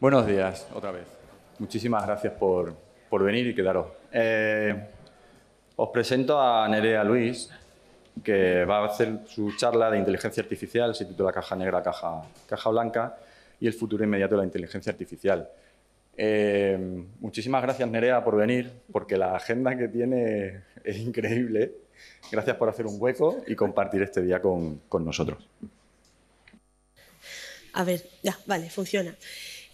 Buenos días, otra vez. Muchísimas gracias por, venir y quedaros. Eh, os presento a Nerea Luis, que va a hacer su charla de inteligencia artificial, se titula Caja Negra, Caja, Caja Blanca y el futuro inmediato de la inteligencia artificial. Eh, muchísimas gracias, Nerea, por venir, porque la agenda que tiene es increíble. Gracias por hacer un hueco y compartir este día con, con nosotros. A ver, ya, vale, funciona.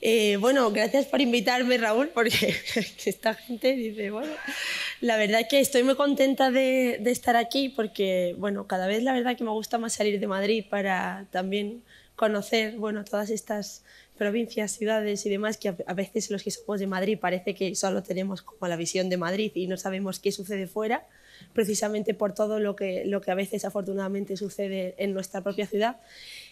Eh, bueno, gracias por invitarme, Raúl, porque esta gente dice, bueno, la verdad es que estoy muy contenta de, estar aquí porque, bueno, cada vez la verdad que me gusta más salir de Madrid para también conocer, bueno, todas estas provincias, ciudades y demás que a veces los que somos de Madrid parece que solo tenemos como la visión de Madrid y no sabemos qué sucede fuera, precisamente por todo lo que, lo que a veces afortunadamente sucede en nuestra propia ciudad.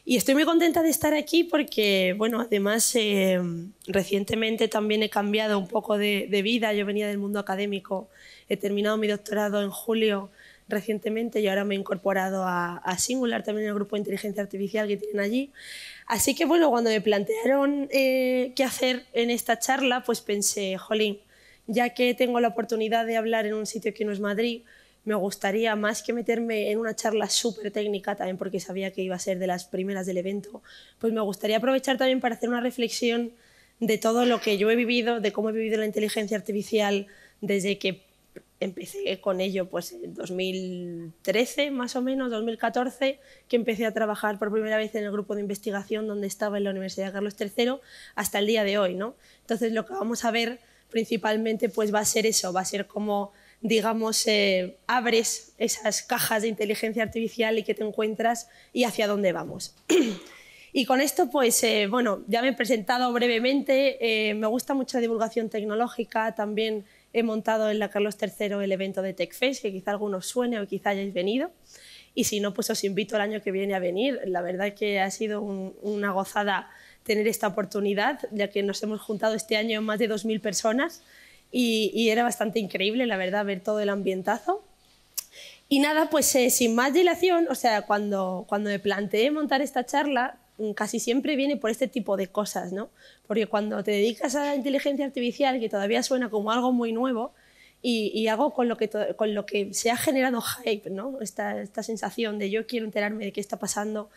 Y estoy muy contenta de estar aquí porque, bueno, además eh, recientemente también he cambiado un poco de, vida. Yo venía del mundo académico, he terminado mi doctorado en julio recientemente y ahora me he incorporado a, Singular, también el grupo de inteligencia artificial que tienen allí. Así que, bueno, cuando me plantearon eh, qué hacer en esta charla, pues pensé, jolín, ya que tengo la oportunidad de hablar en un sitio que no es Madrid, me gustaría más que meterme en una charla súper técnica también porque sabía que iba a ser de las primeras del evento, pues me gustaría aprovechar también para hacer una reflexión de todo lo que yo he vivido, de cómo he vivido la inteligencia artificial desde que empecé con ello pues en 2013 más o menos, 2014, que empecé a trabajar por primera vez en el grupo de investigación donde estaba en la Universidad Carlos III hasta el día de hoy, ¿no? Entonces lo que vamos a ver principalmente pues va a ser eso, va a ser cómo digamos, eh, abres esas cajas de inteligencia artificial y que te encuentras y hacia dónde vamos. y con esto, pues, eh, bueno, ya me he presentado brevemente, eh, me gusta mucho la divulgación tecnológica, también he montado en la Carlos III el evento de TechFest, que quizá algunos suene o quizá hayáis venido. Y si no, pues os invito el año que viene a venir. La verdad es que ha sido una gozada tener esta oportunidad, ya que nos hemos juntado este año más de 2.000 personas y, era bastante increíble, la verdad, ver todo el ambientazo. Y nada, pues eh, sin más dilación, o sea, cuando, cuando me planteé montar esta charla, mm, casi siempre viene por este tipo de cosas, ¿no? Porque cuando te dedicas a la inteligencia artificial, que todavía suena como algo muy nuevo, y, y algo con lo, que con lo que se ha generado hype, ¿no? Esta, sensación de yo quiero enterarme de qué está pasando,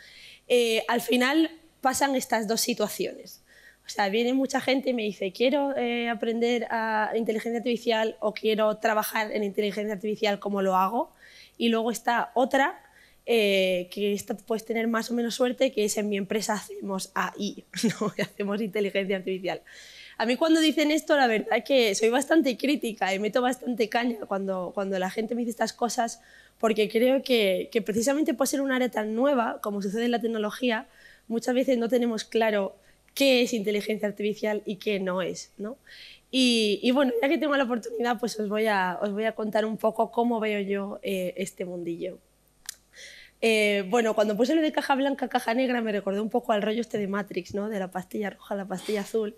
eh, al final pasan estas dos situaciones. O sea, viene mucha gente y me dice, quiero eh, aprender a inteligencia artificial o quiero trabajar en inteligencia artificial, como lo hago? Y luego está otra, eh, que esta puedes tener más o menos suerte, que es en mi empresa hacemos AI, ¿no? hacemos inteligencia artificial. A mí cuando dicen esto, la verdad es que soy bastante crítica y meto bastante caña cuando, cuando la gente me dice estas cosas, porque creo que, que precisamente por ser un área tan nueva, como sucede en la tecnología, muchas veces no tenemos claro qué es inteligencia artificial y qué no es, ¿no? Y, bueno, ya que tengo la oportunidad, pues os voy a, os voy a contar un poco cómo veo yo eh, este mundillo. Eh, bueno, cuando puse lo de caja blanca, caja negra, me recordó un poco al rollo este de Matrix, ¿no? De la pastilla roja, la pastilla azul.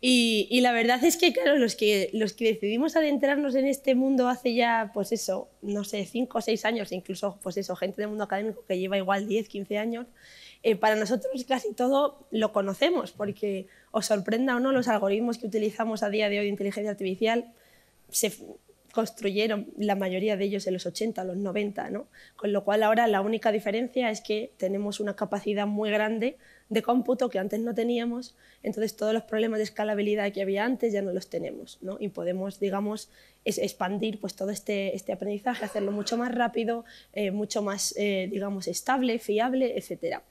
Y, la verdad es que, claro, los que, los que decidimos adentrarnos en este mundo hace ya, pues eso, no sé, 5 o 6 años, incluso, pues eso, gente del mundo académico que lleva igual 10, 15 años, eh, para nosotros casi todo lo conocemos, porque os sorprenda o no, los algoritmos que utilizamos a día de hoy de inteligencia artificial se construyeron la mayoría de ellos en los 80, los 90, ¿no? Con lo cual ahora la única diferencia es que tenemos una capacidad muy grande de cómputo que antes no teníamos, entonces todos los problemas de escalabilidad que había antes ya no los tenemos, ¿no? Y podemos, digamos, expandir pues, todo este, este, aprendizaje, hacerlo mucho más rápido, eh, mucho más, eh, digamos, estable, fiable, etcétera.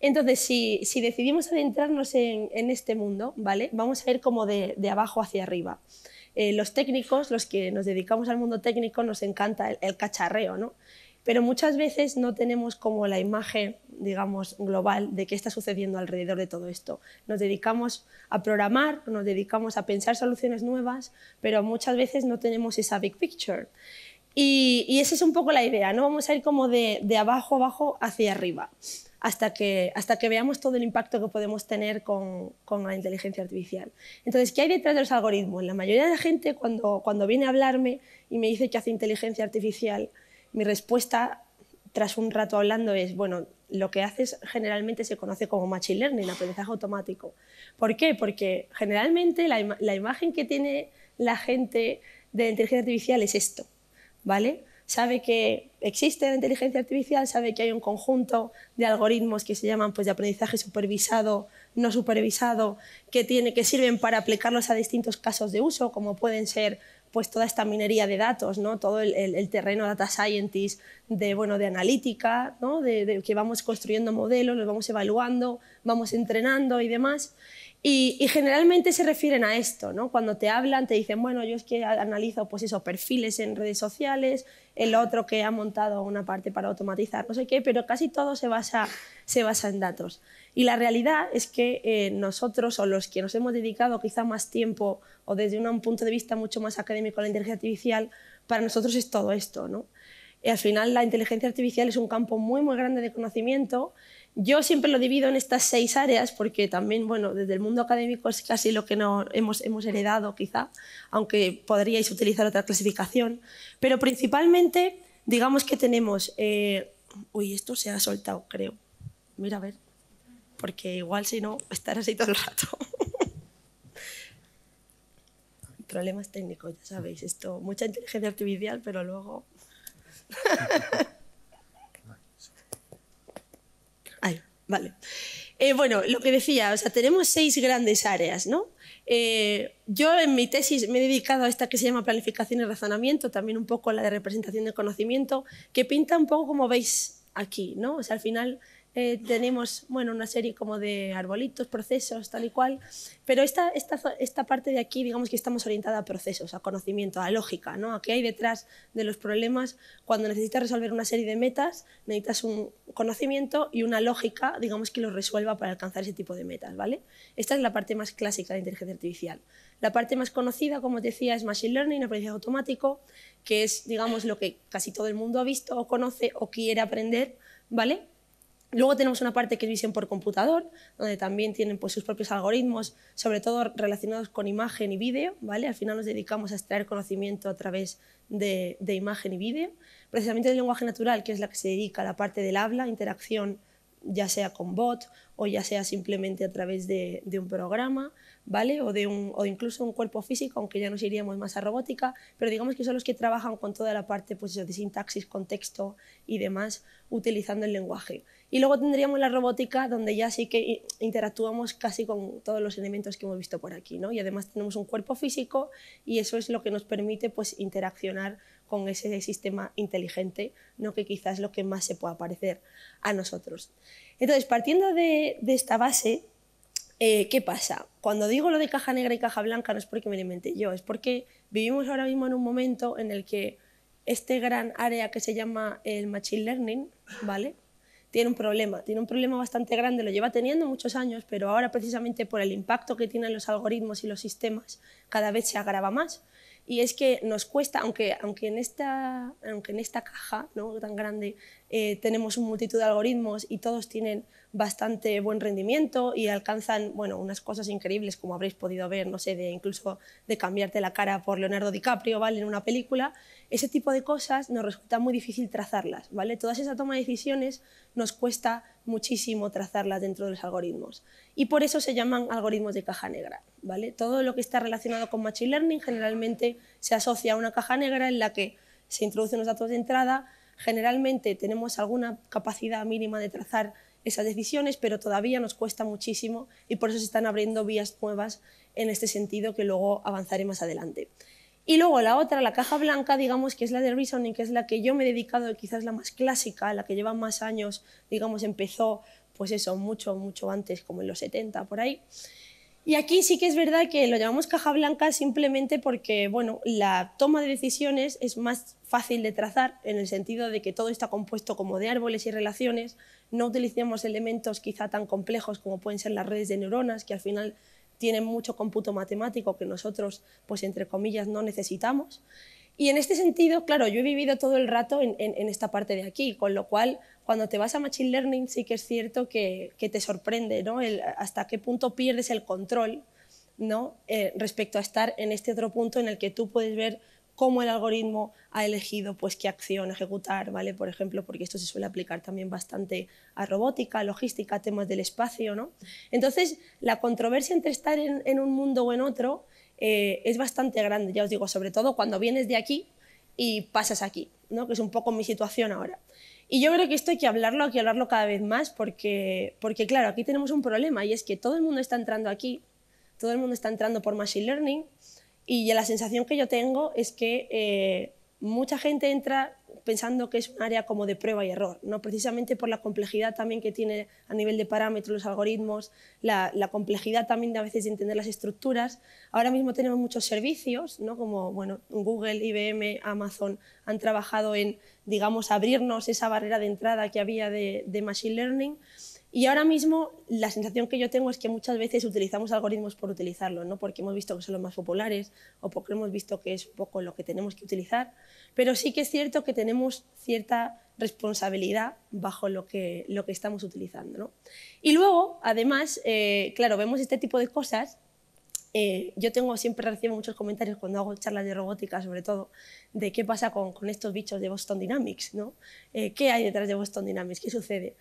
Entonces, si, decidimos adentrarnos en, este mundo, ¿vale? vamos a ir como de, abajo hacia arriba. Eh, los técnicos, los que nos dedicamos al mundo técnico, nos encanta el cacharreo, ¿no? pero muchas veces no tenemos como la imagen, digamos, global de qué está sucediendo alrededor de todo esto. Nos dedicamos a programar, nos dedicamos a pensar soluciones nuevas, pero muchas veces no tenemos esa big picture. Y, esa es un poco la idea, ¿no? Vamos a ir como de, abajo abajo hacia arriba, hasta que, hasta que veamos todo el impacto que podemos tener con, con, la inteligencia artificial. Entonces, ¿qué hay detrás de los algoritmos? La mayoría de la gente cuando, cuando viene a hablarme y me dice que hace inteligencia artificial, mi respuesta, tras un rato hablando, es, bueno, lo que haces generalmente se conoce como machine learning, aprendizaje automático. ¿Por qué? Porque generalmente la, imagen que tiene la gente de la inteligencia artificial es esto, ¿vale? sabe que existe la inteligencia artificial, sabe que hay un conjunto de algoritmos que se llaman pues, de aprendizaje supervisado, no supervisado, que, tiene, que sirven para aplicarlos a distintos casos de uso, como pueden ser pues toda esta minería de datos, ¿no? todo el, terreno data scientist de, bueno, de analítica, ¿no? de, que vamos construyendo modelos, los vamos evaluando, vamos entrenando y demás. Y, generalmente se refieren a esto, ¿no? Cuando te hablan te dicen, bueno, yo es que analizo pues perfiles en redes sociales, el otro que ha montado una parte para automatizar, no sé qué, pero casi todo se basa en datos. Y la realidad es que eh, nosotros o los que nos hemos dedicado quizá más tiempo o desde un punto de vista mucho más académico a la inteligencia artificial, para nosotros es todo esto. ¿no? al final la inteligencia artificial es un campo muy, muy grande de conocimiento. Yo siempre lo divido en estas seis áreas porque también, bueno, desde el mundo académico es casi lo que no hemos, hemos heredado quizá, aunque podríais utilizar otra clasificación. Pero principalmente, digamos que tenemos... Eh, uy, esto se ha soltado, creo. Mira, a ver porque igual si no, pues, estarás ahí todo el rato. Problemas técnicos, ya sabéis, esto, mucha inteligencia artificial, pero luego... Ahí, vale. Eh, bueno, lo que decía, o sea, tenemos seis grandes áreas, ¿no? Eh, yo en mi tesis me he dedicado a esta que se llama planificación y razonamiento, también un poco a la de representación del conocimiento, que pinta un poco como veis aquí, ¿no? O sea, al final eh, tenemos bueno, una serie como de arbolitos, procesos, tal y cual, pero esta, esta, esta, parte de aquí, digamos que estamos orientada a procesos, a conocimiento, a lógica, ¿no? a qué hay detrás de los problemas. Cuando necesitas resolver una serie de metas, necesitas un conocimiento y una lógica, digamos, que lo resuelva para alcanzar ese tipo de metas. ¿vale? Esta es la parte más clásica de inteligencia artificial. La parte más conocida, como te decía, es Machine Learning, aprendizaje automático, que es, digamos, lo que casi todo el mundo ha visto o conoce o quiere aprender, ¿vale? Luego tenemos una parte que es visión por computador, donde también tienen pues, sus propios algoritmos, sobre todo relacionados con imagen y vídeo. ¿vale? Al final nos dedicamos a extraer conocimiento a través de, imagen y vídeo. Precisamente del lenguaje natural, que es la que se dedica a la parte del habla, interacción, ya sea con bot o ya sea simplemente a través de un programa. O, de un, o incluso un cuerpo físico, aunque ya nos iríamos más a robótica, pero digamos que son los que trabajan con toda la parte pues de sintaxis, contexto y demás, utilizando el lenguaje. Y luego tendríamos la robótica, donde ya sí que interactuamos casi con todos los elementos que hemos visto por aquí, ¿no? Y además tenemos un cuerpo físico y eso es lo que nos permite pues, interaccionar con ese sistema inteligente, ¿no? que quizás es lo que más se pueda parecer a nosotros. Entonces, partiendo de esta base, eh, ¿Qué pasa? Cuando digo lo de caja negra y caja blanca no es porque me lo inventé yo, es porque vivimos ahora mismo en un momento en el que este gran área que se llama el Machine Learning, ¿vale? Tiene un problema, tiene un problema bastante grande, lo lleva teniendo muchos años, pero ahora precisamente por el impacto que tienen los algoritmos y los sistemas cada vez se agrava más y es que nos cuesta, aunque, aunque, en, esta, aunque en esta caja ¿no? tan grande eh, tenemos un multitud de algoritmos y todos tienen bastante buen rendimiento y alcanzan bueno, unas cosas increíbles como habréis podido ver, no sé, de incluso de cambiarte la cara por Leonardo DiCaprio ¿vale? en una película, ese tipo de cosas nos resulta muy difícil trazarlas. ¿vale? Toda esa toma de decisiones nos cuesta muchísimo trazarlas dentro de los algoritmos. Y por eso se llaman algoritmos de caja negra. ¿vale? Todo lo que está relacionado con Machine Learning generalmente se asocia a una caja negra en la que se introducen los datos de entrada. Generalmente tenemos alguna capacidad mínima de trazar esas decisiones, pero todavía nos cuesta muchísimo y por eso se están abriendo vías nuevas en este sentido que luego avanzaré más adelante. Y luego la otra, la caja blanca, digamos, que es la de Reasoning, que es la que yo me he dedicado, quizás la más clásica, la que lleva más años, digamos, empezó, pues eso, mucho, mucho antes, como en los 70, por ahí. Y aquí sí que es verdad que lo llamamos caja blanca simplemente porque, bueno, la toma de decisiones es más fácil de trazar en el sentido de que todo está compuesto como de árboles y relaciones, no utilizamos elementos quizá tan complejos como pueden ser las redes de neuronas, que al final tienen mucho cómputo matemático que nosotros, pues entre comillas, no necesitamos. Y en este sentido, claro, yo he vivido todo el rato en, esta parte de aquí, con lo cual cuando te vas a Machine Learning sí que es cierto que, te sorprende ¿no? hasta qué punto pierdes el control ¿no? Eh, respecto a estar en este otro punto en el que tú puedes ver cómo el algoritmo ha elegido pues, qué acción ejecutar, ¿vale? por ejemplo, porque esto se suele aplicar también bastante a robótica, logística, temas del espacio. ¿no? Entonces, la controversia entre estar en, un mundo o en otro eh, es bastante grande, ya os digo, sobre todo cuando vienes de aquí y pasas aquí, ¿no? que es un poco mi situación ahora. Y yo creo que esto hay que hablarlo, hay que hablarlo cada vez más, porque, porque claro, aquí tenemos un problema y es que todo el mundo está entrando aquí, todo el mundo está entrando por Machine Learning, y la sensación que yo tengo es que eh, mucha gente entra pensando que es un área como de prueba y error, ¿no? precisamente por la complejidad también que tiene a nivel de parámetros, los algoritmos, la, complejidad también de a veces entender las estructuras. Ahora mismo tenemos muchos servicios, ¿no? como bueno, Google, IBM, Amazon han trabajado en digamos, abrirnos esa barrera de entrada que había de, de Machine Learning y ahora mismo la sensación que yo tengo es que muchas veces utilizamos algoritmos por utilizarlo, ¿no? porque hemos visto que son los más populares o porque hemos visto que es poco lo que tenemos que utilizar, pero sí que es cierto que tenemos cierta responsabilidad bajo lo que, lo que estamos utilizando. ¿no? Y luego, además, eh, claro, vemos este tipo de cosas eh, yo tengo siempre recibo muchos comentarios cuando hago charlas de robótica, sobre todo, de qué pasa con, estos bichos de Boston Dynamics, ¿no? Eh, ¿Qué hay detrás de Boston Dynamics? ¿Qué sucede?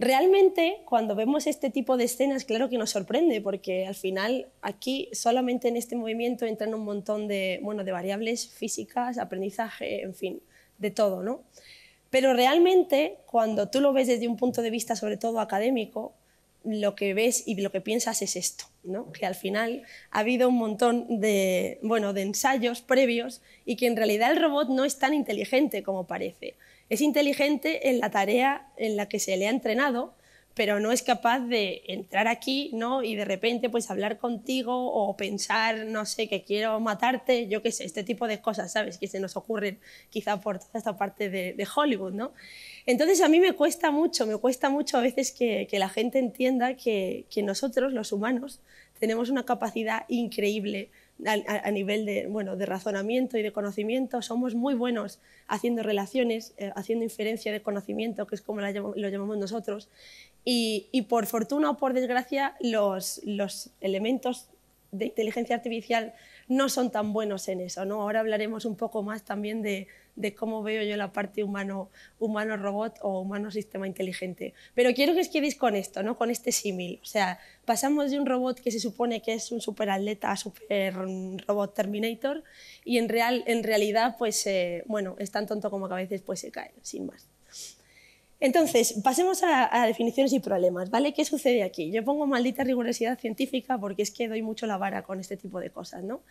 Realmente, cuando vemos este tipo de escenas, claro que nos sorprende, porque al final aquí solamente en este movimiento entran un montón de, bueno, de variables físicas, aprendizaje, en fin, de todo, ¿no? Pero realmente, cuando tú lo ves desde un punto de vista sobre todo académico, lo que ves y lo que piensas es esto, que al final ha habido un montón de, bueno, de ensayos previos y que en realidad el robot no es tan inteligente como parece. Es inteligente en la tarea en la que se le ha entrenado, pero no es capaz de entrar aquí, ¿no? Y de repente, pues hablar contigo o pensar, no sé, que quiero matarte, yo qué sé, este tipo de cosas, ¿sabes? Que se nos ocurren quizá por toda esta parte de, Hollywood, ¿no? Entonces a mí me cuesta mucho, me cuesta mucho a veces que, la gente entienda que, que nosotros, los humanos, tenemos una capacidad increíble a, nivel de, bueno, de razonamiento y de conocimiento, somos muy buenos haciendo relaciones, eh, haciendo inferencia de conocimiento, que es como lo llamamos nosotros, y, por fortuna o por desgracia los, elementos de inteligencia artificial no son tan buenos en eso. ¿no? Ahora hablaremos un poco más también de, de cómo veo yo la parte humano-robot o humano-sistema inteligente. Pero quiero que os quedéis con esto, ¿no? con este símil. O sea, pasamos de un robot que se supone que es un superatleta a super robot Terminator y en, real, en realidad pues, eh, bueno, es tan tonto como que a veces pues, se cae, sin más. Entonces, pasemos a, definiciones y problemas, ¿vale? ¿Qué sucede aquí? Yo pongo maldita rigurosidad científica porque es que doy mucho la vara con este tipo de cosas, ¿no?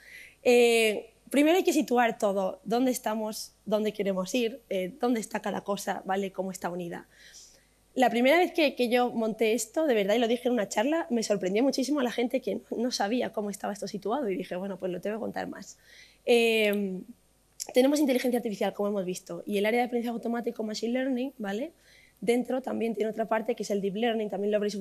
Eh, primero hay que situar todo, dónde estamos, dónde queremos ir, eh, dónde está cada cosa, ¿vale? Cómo está unida. La primera vez que, yo monté esto, de verdad, y lo dije en una charla, me sorprendió muchísimo a la gente que no sabía cómo estaba esto situado y dije, bueno, pues lo tengo que contar más. Em, tenemos inteligencia artificial, como hemos visto, y el área de aprendizaje automático, machine learning, ¿vale? Dentro también tiene otra parte que es el deep learning, también lo habréis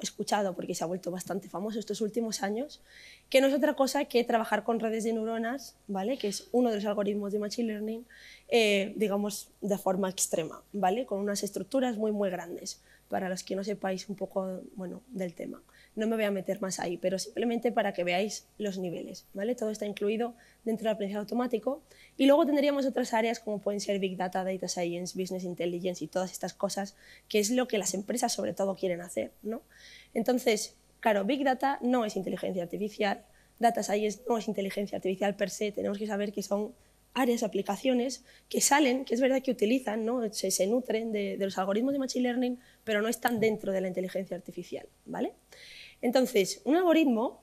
escuchado porque se ha vuelto bastante famoso estos últimos años, que no es otra cosa que trabajar con redes de neuronas, ¿vale? que es uno de los algoritmos de machine learning, eh, digamos, de forma extrema, ¿vale? con unas estructuras muy, muy grandes, para los que no sepáis un poco bueno, del tema. No me voy a meter más ahí, pero simplemente para que veáis los niveles. ¿vale? Todo está incluido dentro del aprendizaje automático. Y luego tendríamos otras áreas como pueden ser Big Data, Data Science, Business Intelligence y todas estas cosas, que es lo que las empresas sobre todo quieren hacer. ¿no? Entonces, claro, Big Data no es inteligencia artificial, Data Science no es inteligencia artificial per se, tenemos que saber que son áreas, aplicaciones que salen, que es verdad que utilizan, ¿no? se, nutren de, de, los algoritmos de Machine Learning, pero no están dentro de la inteligencia artificial. ¿vale? Entonces, un algoritmo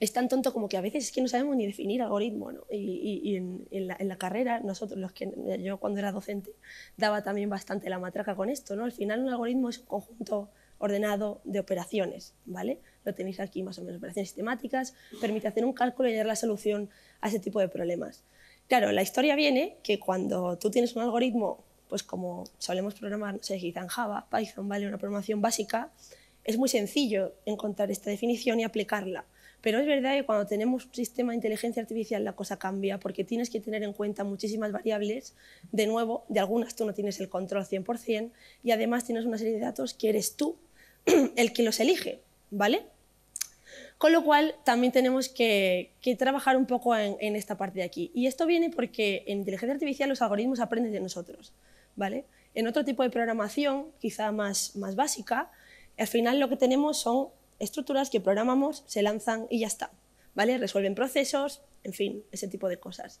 es tan tonto como que a veces es que no sabemos ni definir algoritmo. ¿no? Y, en, la, carrera, nosotros, los que, yo cuando era docente, daba también bastante la matraca con esto. ¿no? Al final, un algoritmo es un conjunto ordenado de operaciones. ¿vale? Lo tenéis aquí más o menos, operaciones sistemáticas, permite hacer un cálculo y dar la solución a ese tipo de problemas. Claro, la historia viene que cuando tú tienes un algoritmo, pues como solemos programar, no sé, quizá en Java, Python, ¿vale? una programación básica, es muy sencillo encontrar esta definición y aplicarla. Pero es verdad que cuando tenemos un sistema de inteligencia artificial la cosa cambia porque tienes que tener en cuenta muchísimas variables. De nuevo, de algunas tú no tienes el control 100% y además tienes una serie de datos que eres tú el que los elige, ¿vale? Con lo cual, también tenemos que, trabajar un poco en, esta parte de aquí. Y esto viene porque en inteligencia artificial los algoritmos aprenden de nosotros, ¿vale? En otro tipo de programación, quizá más básica, al final lo que tenemos son estructuras que programamos, se lanzan y ya está. ¿vale? Resuelven procesos, en fin, ese tipo de cosas.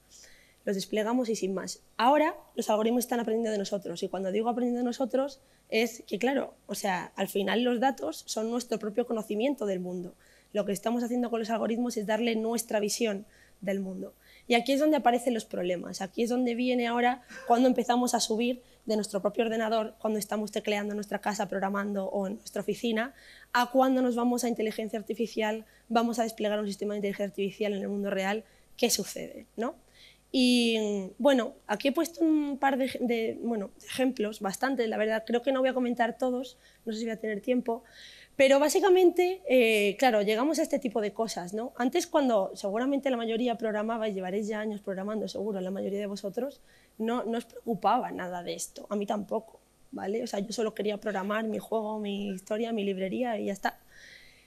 Los desplegamos y sin más. Ahora los algoritmos están aprendiendo de nosotros y cuando digo aprendiendo de nosotros es que, claro, o sea, al final los datos son nuestro propio conocimiento del mundo. Lo que estamos haciendo con los algoritmos es darle nuestra visión del mundo. Y aquí es donde aparecen los problemas, aquí es donde viene ahora cuando empezamos a subir de nuestro propio ordenador, cuando estamos tecleando en nuestra casa, programando o en nuestra oficina, a cuando nos vamos a inteligencia artificial, vamos a desplegar un sistema de inteligencia artificial en el mundo real, ¿qué sucede? ¿no? Y bueno, aquí he puesto un par de, ejemplos, bastante, la verdad, creo que no voy a comentar todos, no sé si voy a tener tiempo, pero básicamente, eh, claro, llegamos a este tipo de cosas, ¿no? Antes cuando seguramente la mayoría programaba, y llevaréis ya años programando seguro, la mayoría de vosotros, no, os preocupaba nada de esto, a mí tampoco, ¿vale? O sea, yo solo quería programar mi juego, mi historia, mi librería y ya está.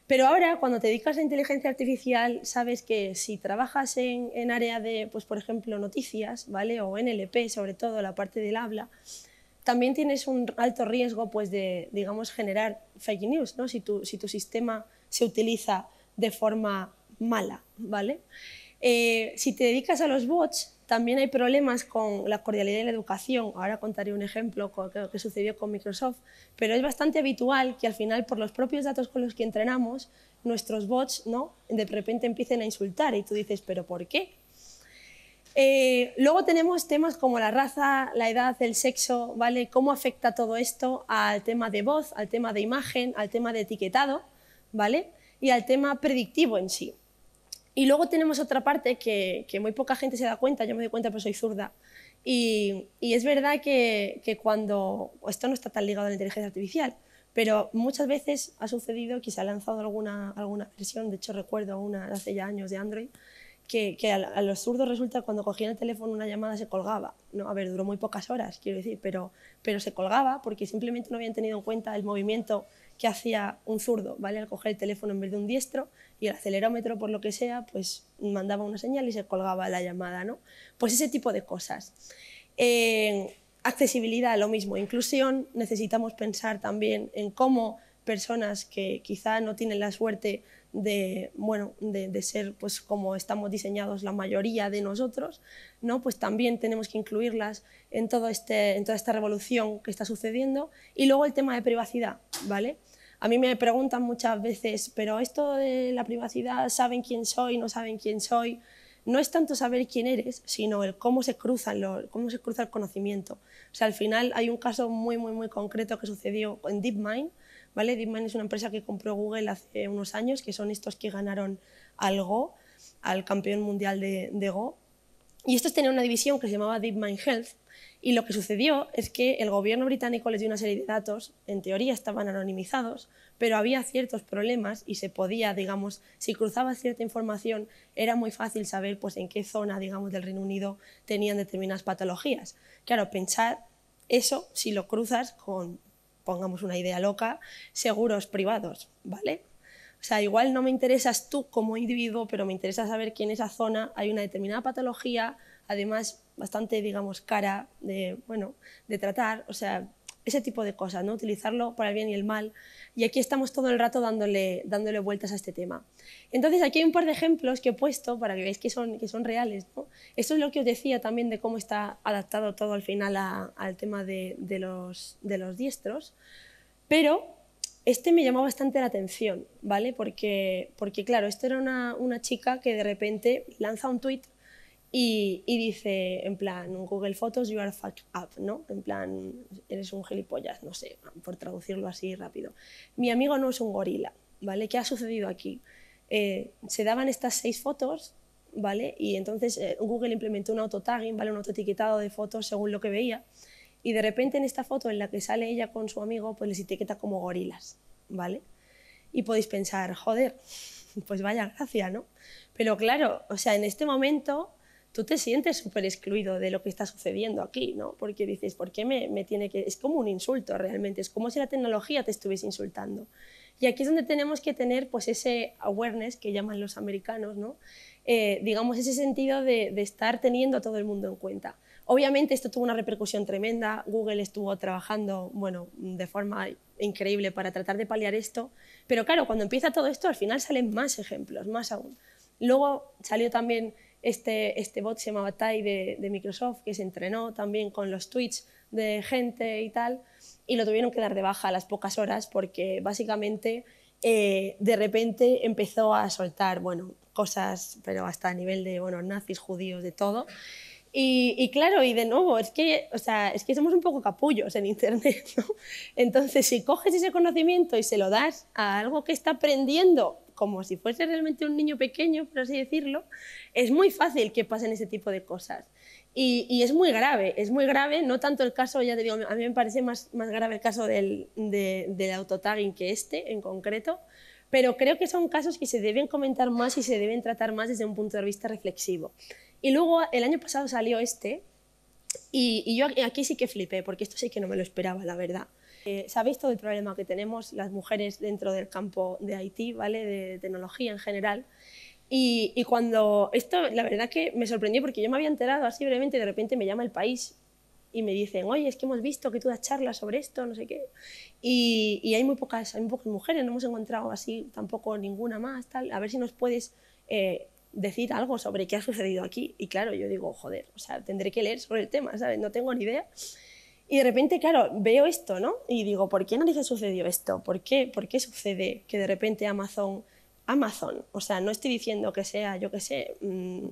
Pero ahora, cuando te dedicas a inteligencia artificial, sabes que si trabajas en, en área de, pues por ejemplo, noticias, ¿vale? O NLP, sobre todo, la parte del habla, también tienes un alto riesgo pues, de digamos, generar fake news, si, tu, si tu sistema se utiliza de forma mala. ¿vale? Eh, si te dedicas a los bots, también hay problemas con la cordialidad y la educación. Ahora contaré un ejemplo que sucedió con Microsoft, pero es bastante habitual que al final, por los propios datos con los que entrenamos, nuestros bots de repente empiecen a insultar y tú dices, ¿pero por qué? Eh, luego tenemos temas como la raza, la edad, el sexo, ¿vale? Cómo afecta todo esto al tema de voz, al tema de imagen, al tema de etiquetado, ¿vale? Y al tema predictivo en sí. Y luego tenemos otra parte que, muy poca gente se da cuenta, yo me doy cuenta pero pues, soy zurda. Y, es verdad que, cuando, pues, esto no está tan ligado a la inteligencia artificial, pero muchas veces ha sucedido que se ha lanzado alguna, alguna versión, de hecho recuerdo una hace ya años de Android, que, a, los zurdos resulta que cuando cogían el teléfono una llamada se colgaba. No, a ver, duró muy pocas horas, quiero decir, pero, pero se colgaba porque simplemente no habían tenido en cuenta el movimiento que hacía un zurdo, ¿vale? Al coger el teléfono en vez de un diestro y el acelerómetro, por lo que sea, pues mandaba una señal y se colgaba la llamada, ¿no? Pues ese tipo de cosas. accesibilidad, lo mismo. Inclusión, necesitamos pensar también en cómo personas que quizá no tienen la suerte de, ser pues como estamos diseñados la mayoría de nosotros, ¿no? pues también tenemos que incluirlas este, en, toda esta revolución que está sucediendo. Y luego el tema de privacidad, ¿vale? A mí me preguntan muchas veces, pero esto de la privacidad, ¿saben quién soy? ¿No saben quién soy? No es tanto saber quién eres, sino el cómo se, cruzan cómo se cruza el conocimiento. O sea, al final hay un caso muy, muy, muy concreto que sucedió en DeepMind, DeepMind es una empresa que compró Google hace unos años, que son estos que ganaron al Go, al campeón mundial de, Go. Y estos tenían una división que se llamaba DeepMind Health, y lo que sucedió es que el gobierno británico les dio una serie de datos, en teoría estaban anonimizados, pero había ciertos problemas y se podía, digamos, si cruzaba cierta información, era muy fácil saber pues, en qué zona, digamos, del Reino Unido tenían determinadas patologías. Claro, pensar eso si lo cruzas con pongamos una idea loca, seguros privados, ¿vale? O sea, igual no me interesas tú como individuo, pero me interesa saber que en esa zona hay una determinada patología, además bastante, digamos, cara de, bueno, de tratar. O sea, ese tipo de cosas, ¿no? utilizarlo para el bien y el mal. Y aquí estamos todo el rato dándole, dándole vueltas a este tema. Entonces, aquí hay un par de ejemplos que he puesto para que veáis que son, que son reales. ¿no? Esto es lo que os decía también de cómo está adaptado todo al final al tema de, los, diestros. Pero este me llamó bastante la atención, ¿vale? Porque, porque claro, esto era una, una chica que de repente lanza un tuit y, dice, en plan, Google Photos, you are fucked up, ¿no? En plan, eres un gilipollas, no sé, por traducirlo así rápido. Mi amigo no es un gorila, ¿vale? ¿Qué ha sucedido aquí? Eh, se daban estas seis fotos, ¿vale? Y entonces eh, Google implementó un autotagging, ¿vale? Un autoetiquetado de fotos según lo que veía. Y de repente en esta foto en la que sale ella con su amigo, pues les etiqueta como gorilas, ¿vale? Y podéis pensar, joder, pues vaya gracia, ¿no? Pero claro, o sea, en este momento tú te sientes súper excluido de lo que está sucediendo aquí, ¿no? Porque dices, ¿por qué me, tiene que...? Es como un insulto realmente, es como si la tecnología te estuviese insultando. Y aquí es donde tenemos que tener pues ese awareness que llaman los americanos, ¿no? Eh, digamos, ese sentido de, de estar teniendo a todo el mundo en cuenta. Obviamente esto tuvo una repercusión tremenda, Google estuvo trabajando bueno, de forma increíble para tratar de paliar esto, pero claro, cuando empieza todo esto al final salen más ejemplos, más aún. Luego salió también este, este bot se llamaba Tai de, de Microsoft, que se entrenó también con los tweets de gente y tal, y lo tuvieron que dar de baja a las pocas horas porque básicamente eh, de repente empezó a soltar, bueno, cosas, pero hasta a nivel de, bueno, nazis, judíos, de todo. Y, claro, y de nuevo, es que, o sea, es que somos un poco capullos en Internet, Entonces, si coges ese conocimiento y se lo das a algo que está aprendiendo como si fuese realmente un niño pequeño, por así decirlo, es muy fácil que pasen ese tipo de cosas. Y, es muy grave, es muy grave, no tanto el caso, ya te digo, a mí me parece más, grave el caso del, autotagging que este en concreto, pero creo que son casos que se deben comentar más y se deben tratar más desde un punto de vista reflexivo. Y luego el año pasado salió este y, y yo aquí sí que flipé, porque esto sí que no me lo esperaba, la verdad. Eh, Sabéis todo el problema que tenemos las mujeres dentro del campo de Haití, ¿vale? de tecnología en general. Y, cuando esto, la verdad que me sorprendió porque yo me había enterado así brevemente de repente me llama el país y me dicen, oye, es que hemos visto que tú das charlas sobre esto, no sé qué. Y, hay, muy pocas, hay pocas mujeres, no hemos encontrado así tampoco ninguna más, tal. A ver si nos puedes eh, decir algo sobre qué ha sucedido aquí. Y claro, yo digo, joder, o sea, tendré que leer sobre el tema, ¿sabes? No tengo ni idea. Y de repente, claro, veo esto, ¿no? Y digo, ¿por qué narices sucedió esto? ¿Por qué, ¿Por qué sucede que de repente Amazon, Amazon, o sea, no estoy diciendo que sea, yo qué sé, mm,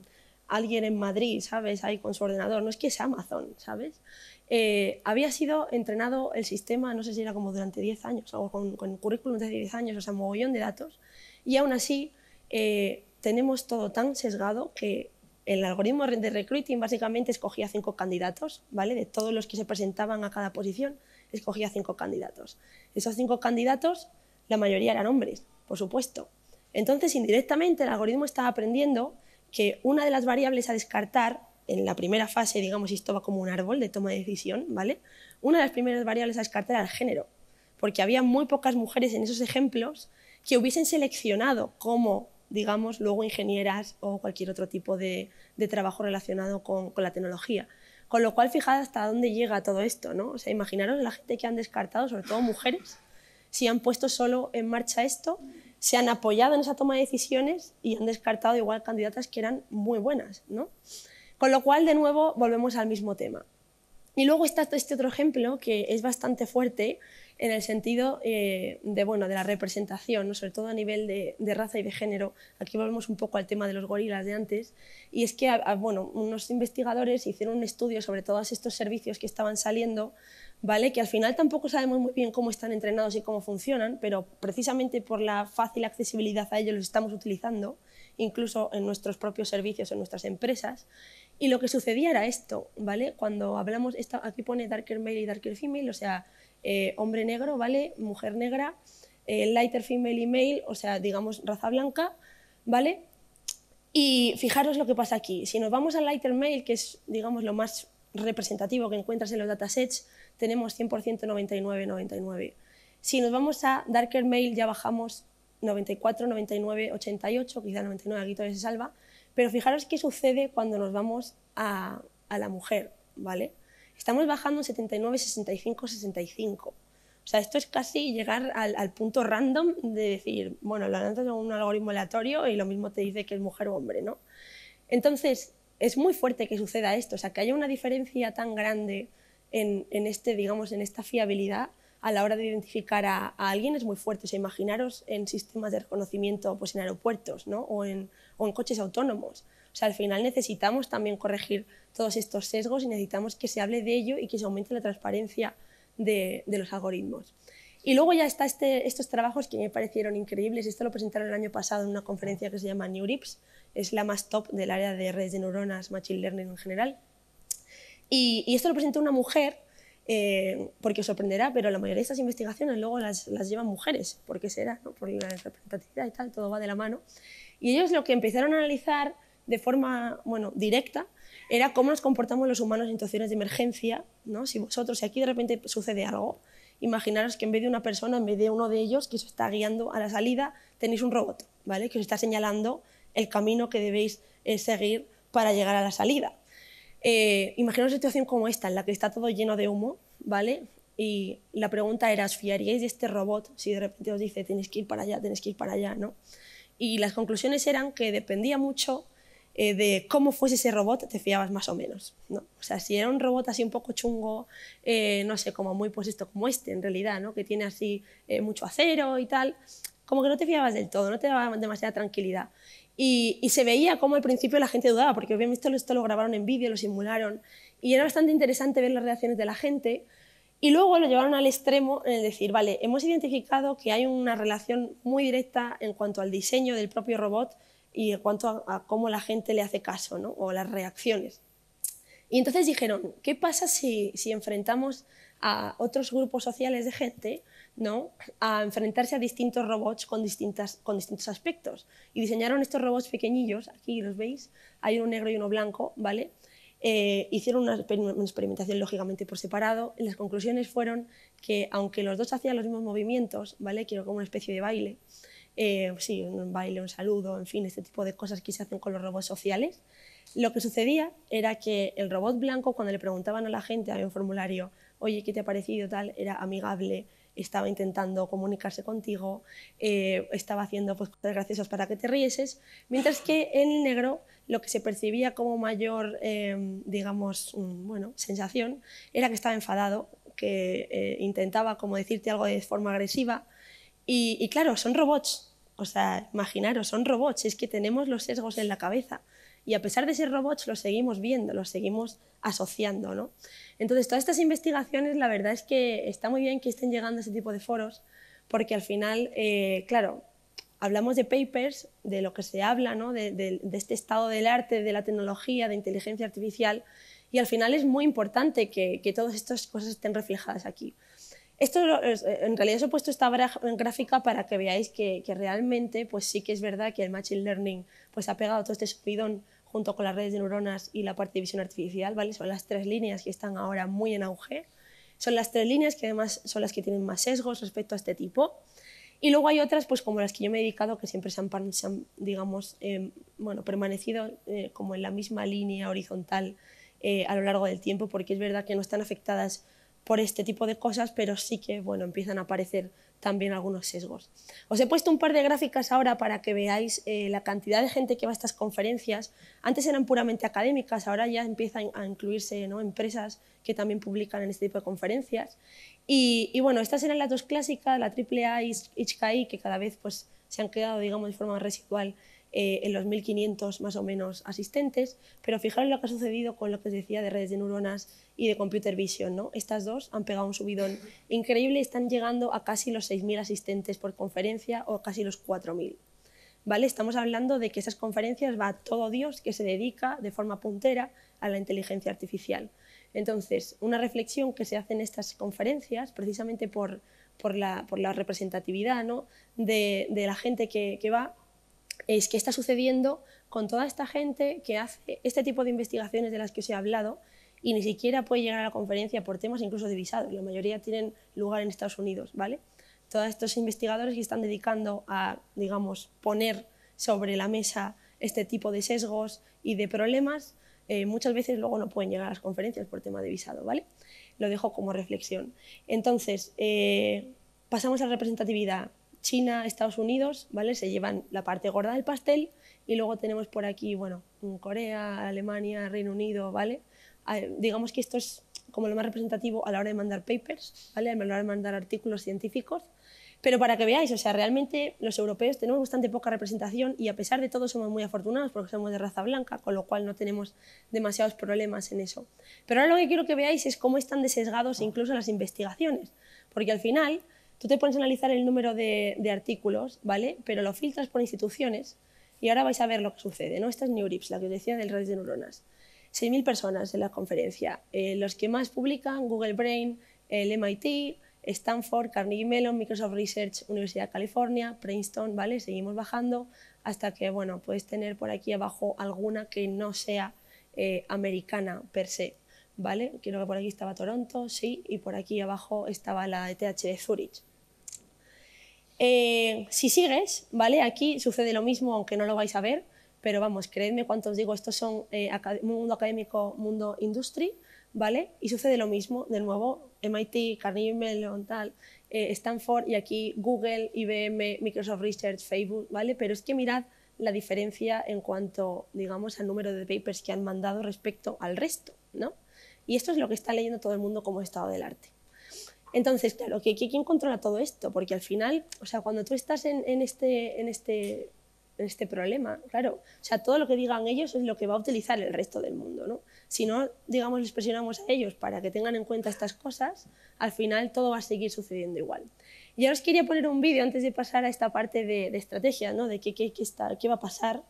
alguien en Madrid, ¿sabes? Ahí con su ordenador, no es que sea Amazon, ¿sabes? Eh, había sido entrenado el sistema, no sé si era como durante 10 años, o con, un currículum de 10 años, o sea, mogollón de datos, y aún así eh, tenemos todo tan sesgado que el algoritmo de recruiting básicamente escogía cinco candidatos, ¿vale? De todos los que se presentaban a cada posición, escogía cinco candidatos. Esos cinco candidatos, la mayoría eran hombres, por supuesto. Entonces, indirectamente, el algoritmo estaba aprendiendo que una de las variables a descartar en la primera fase, digamos, esto va como un árbol de toma de decisión, ¿vale? Una de las primeras variables a descartar era el género, porque había muy pocas mujeres en esos ejemplos que hubiesen seleccionado como digamos, luego ingenieras o cualquier otro tipo de, trabajo relacionado con, la tecnología. Con lo cual, fijad hasta dónde llega todo esto, ¿no? O sea, imaginaros la gente que han descartado, sobre todo mujeres, si han puesto solo en marcha esto, se han apoyado en esa toma de decisiones y han descartado igual candidatas que eran muy buenas, ¿no? Con lo cual, de nuevo, volvemos al mismo tema. Y luego está este otro ejemplo que es bastante fuerte, en el sentido eh, de, bueno, de la representación, ¿no? sobre todo a nivel de, raza y de género. Aquí volvemos un poco al tema de los gorilas de antes. Y es que bueno, unos investigadores hicieron un estudio sobre todos estos servicios que estaban saliendo, ¿vale? que al final tampoco sabemos muy bien cómo están entrenados y cómo funcionan, pero precisamente por la fácil accesibilidad a ellos los estamos utilizando incluso en nuestros propios servicios, en nuestras empresas. Y lo que sucedía era esto, ¿vale? Cuando hablamos, esta, aquí pone Darker Male y Darker Female, o sea, eh, hombre negro, ¿vale? Mujer negra, eh, lighter female y male, o sea, digamos raza blanca, ¿vale? Y fijaros lo que pasa aquí. Si nos vamos al lighter male, que es, digamos, lo más representativo que encuentras en los datasets, tenemos 100% 99-99. Si nos vamos a darker male, ya bajamos 94, 99, 88, quizá 99, aquí todavía se salva. Pero fijaros qué sucede cuando nos vamos a la mujer, ¿vale? Estamos bajando en 79, 65, 65. O sea, esto es casi llegar al, punto random de decir, bueno, lo lanzas en un algoritmo aleatorio y lo mismo te dice que es mujer o hombre, ¿no? Entonces, es muy fuerte que suceda esto, o sea, que haya una diferencia tan grande en, este, digamos, en esta fiabilidad a la hora de identificar a, alguien es muy fuerte. O sea, imaginaros en sistemas de reconocimiento pues en aeropuertos ¿no? o en coches autónomos sea, al final necesitamos también corregir todos estos sesgos y necesitamos que se hable de ello y que se aumente la transparencia de, los algoritmos. Y luego ya está este, estos trabajos que me parecieron increíbles. Esto lo presentaron el año pasado en una conferencia que se llama NeurIPS. Es la más top del área de redes de neuronas, machine learning en general. Y, esto lo presentó una mujer, eh, porque os sorprenderá, pero la mayoría de estas investigaciones luego las, llevan mujeres. ¿Por qué será? Por la representatividad y tal, todo va de la mano. Y ellos lo que empezaron a analizar de forma bueno, directa era cómo nos comportamos los humanos en situaciones de emergencia. ¿no? Si vosotros, si aquí de repente sucede algo, imaginaros que en vez de una persona, en vez de uno de ellos que os está guiando a la salida, tenéis un robot ¿vale? que os está señalando el camino que debéis eh, seguir para llegar a la salida. Eh, una situación como esta, en la que está todo lleno de humo, ¿vale? Y la pregunta era, ¿os fiaríais de este robot si de repente os dice, tenéis que ir para allá, tenéis que ir para allá, ¿no? Y las conclusiones eran que dependía mucho eh, de cómo fuese ese robot, te fiabas más o menos. O sea, si era un robot así un poco chungo, eh, no sé, como muy pues esto, como este en realidad, ¿no? que tiene así eh, mucho acero y tal, como que no te fiabas del todo, no te daba demasiada tranquilidad. Y, se veía como al principio la gente dudaba, porque obviamente esto lo grabaron en vídeo, lo simularon, y era bastante interesante ver las reacciones de la gente. Y luego lo llevaron al extremo en el decir, vale, hemos identificado que hay una relación muy directa en cuanto al diseño del propio robot y en cuanto a, cómo la gente le hace caso o las reacciones. Y entonces dijeron, ¿qué pasa si, enfrentamos a otros grupos sociales de gente ¿no? a enfrentarse a distintos robots con, distintas, con distintos aspectos. Y diseñaron estos robots pequeñillos, aquí los veis, hay uno negro y uno blanco, ¿vale? Eh, hicieron una, experimentación lógicamente por separado. Las conclusiones fueron que aunque los dos hacían los mismos movimientos, ¿vale? Quiero como una especie de baile, eh, sí, un baile, un saludo, en fin, este tipo de cosas que se hacen con los robots sociales. Lo que sucedía era que el robot blanco, cuando le preguntaban a la gente, había un formulario, oye, ¿qué te ha parecido tal? Era amigable, estaba intentando comunicarse contigo, eh, estaba haciendo pues, cosas graciosas para que te rieses, mientras que en el negro lo que se percibía como mayor, em, digamos, mm, bueno, sensación era que estaba enfadado, que eh, intentaba como decirte algo de forma agresiva y claro, son robots, o sea, imaginaros, son robots, es que tenemos los sesgos en la cabeza y a pesar de ser robots los seguimos viendo, los seguimos asociando. ¿no? Entonces, todas estas investigaciones, la verdad es que está muy bien que estén llegando a ese tipo de foros, porque al final, eh, claro, hablamos de papers, de lo que se habla, de, este estado del arte, de la tecnología, de inteligencia artificial, y al final es muy importante que todas estas cosas estén reflejadas aquí. Esto, eh, en realidad os he puesto esta gráfica para que veáis que, realmente pues sí que es verdad que el Machine Learning pues ha pegado todo este subidón junto con las redes de neuronas y la parte de visión artificial, ¿vale? Son las tres líneas que están ahora muy en auge. Son las tres líneas que además son las que tienen más sesgos respecto a este tipo. Y luego hay otras, pues como las que yo me he dedicado, que siempre se han, digamos, em, bueno, permanecido eh, como en la misma línea horizontal eh, a lo largo del tiempo, porque es verdad que no están afectadas por este tipo de cosas, pero sí que bueno, empiezan a aparecer también algunos sesgos. Os he puesto un par de gráficas ahora para que veáis eh, la cantidad de gente que va a estas conferencias. Antes eran puramente académicas, ahora ya empiezan a incluirse ¿no? empresas que también publican en este tipo de conferencias. Y, bueno, estas eran las dos clásicas, la AAA y HKI, que cada vez pues, se han quedado digamos, de forma residual eh, en los 1.500 más o menos asistentes, pero fijaros lo que ha sucedido con lo que os decía de redes de neuronas y de computer vision. ¿no? Estas dos han pegado un subidón increíble y están llegando a casi los 6.000 asistentes por conferencia o casi los 4.000. ¿Vale? Estamos hablando de que esas conferencias va todo Dios que se dedica de forma puntera a la inteligencia artificial. Entonces, una reflexión que se hace en estas conferencias, precisamente por, por, la, por la, representatividad ¿no? de, de, la gente que, que va, es que está sucediendo con toda esta gente que hace este tipo de investigaciones de las que os he hablado y ni siquiera puede llegar a la conferencia por temas incluso de visado La mayoría tienen lugar en Estados Unidos, ¿vale? Todos estos investigadores que están dedicando a, digamos, poner sobre la mesa este tipo de sesgos y de problemas, eh, muchas veces luego no pueden llegar a las conferencias por tema de visado, ¿vale? Lo dejo como reflexión. Entonces, eh, pasamos a la representatividad. China, Estados Unidos, ¿vale? Se llevan la parte gorda del pastel y luego tenemos por aquí, bueno, mm, Corea, Alemania, Reino Unido, ¿vale? Ah, digamos que esto es como lo más representativo a la hora de mandar papers, ¿vale? A la hora de mandar artículos científicos. Pero para que veáis, o sea, realmente los europeos tenemos bastante poca representación y a pesar de todo somos muy afortunados porque somos de raza blanca, con lo cual no tenemos demasiados problemas en eso. Pero ahora lo que quiero que veáis es cómo están desesgados incluso las investigaciones, porque al final Tú te pones a analizar el número de, artículos, ¿vale? Pero lo filtras por instituciones y ahora vais a ver lo que sucede, ¿no? Esta es Neurips, la que os decía del redes de neuronas. 6.000 personas en la conferencia. Eh, los que más publican, Google Brain, el MIT, Stanford, Carnegie Mellon, Microsoft Research, Universidad de California, Princeton, ¿vale? Seguimos bajando hasta que, bueno, puedes tener por aquí abajo alguna que no sea eh, americana per se, ¿vale? Quiero que por aquí estaba Toronto, sí, y por aquí abajo estaba la ETH de Zurich. Eh, si sigues, ¿vale? Aquí sucede lo mismo, aunque no lo vais a ver, pero vamos, creedme cuando os digo, estos son eh, mundo académico, mundo industry, ¿vale? Y sucede lo mismo, de nuevo, MIT, Carnegie Mellon, tal, eh, Stanford y aquí Google, IBM, Microsoft Research, Facebook, ¿vale? Pero es que mirad la diferencia en cuanto, digamos, al número de papers que han mandado respecto al resto, ¿no? Y esto es lo que está leyendo todo el mundo como estado del arte. Entonces, claro, ¿quién controla todo esto? Porque al final, o sea, cuando tú estás en, este, en este este problema, claro. O sea, todo lo que digan ellos es lo que va a utilizar el resto del mundo, ¿no? Si no, digamos, les presionamos a ellos para que tengan en cuenta estas cosas, al final todo va a seguir sucediendo igual. Y ahora os quería poner un vídeo antes de pasar a esta parte de, de estrategia, ¿no? De qué, qué, qué, está, qué va a pasar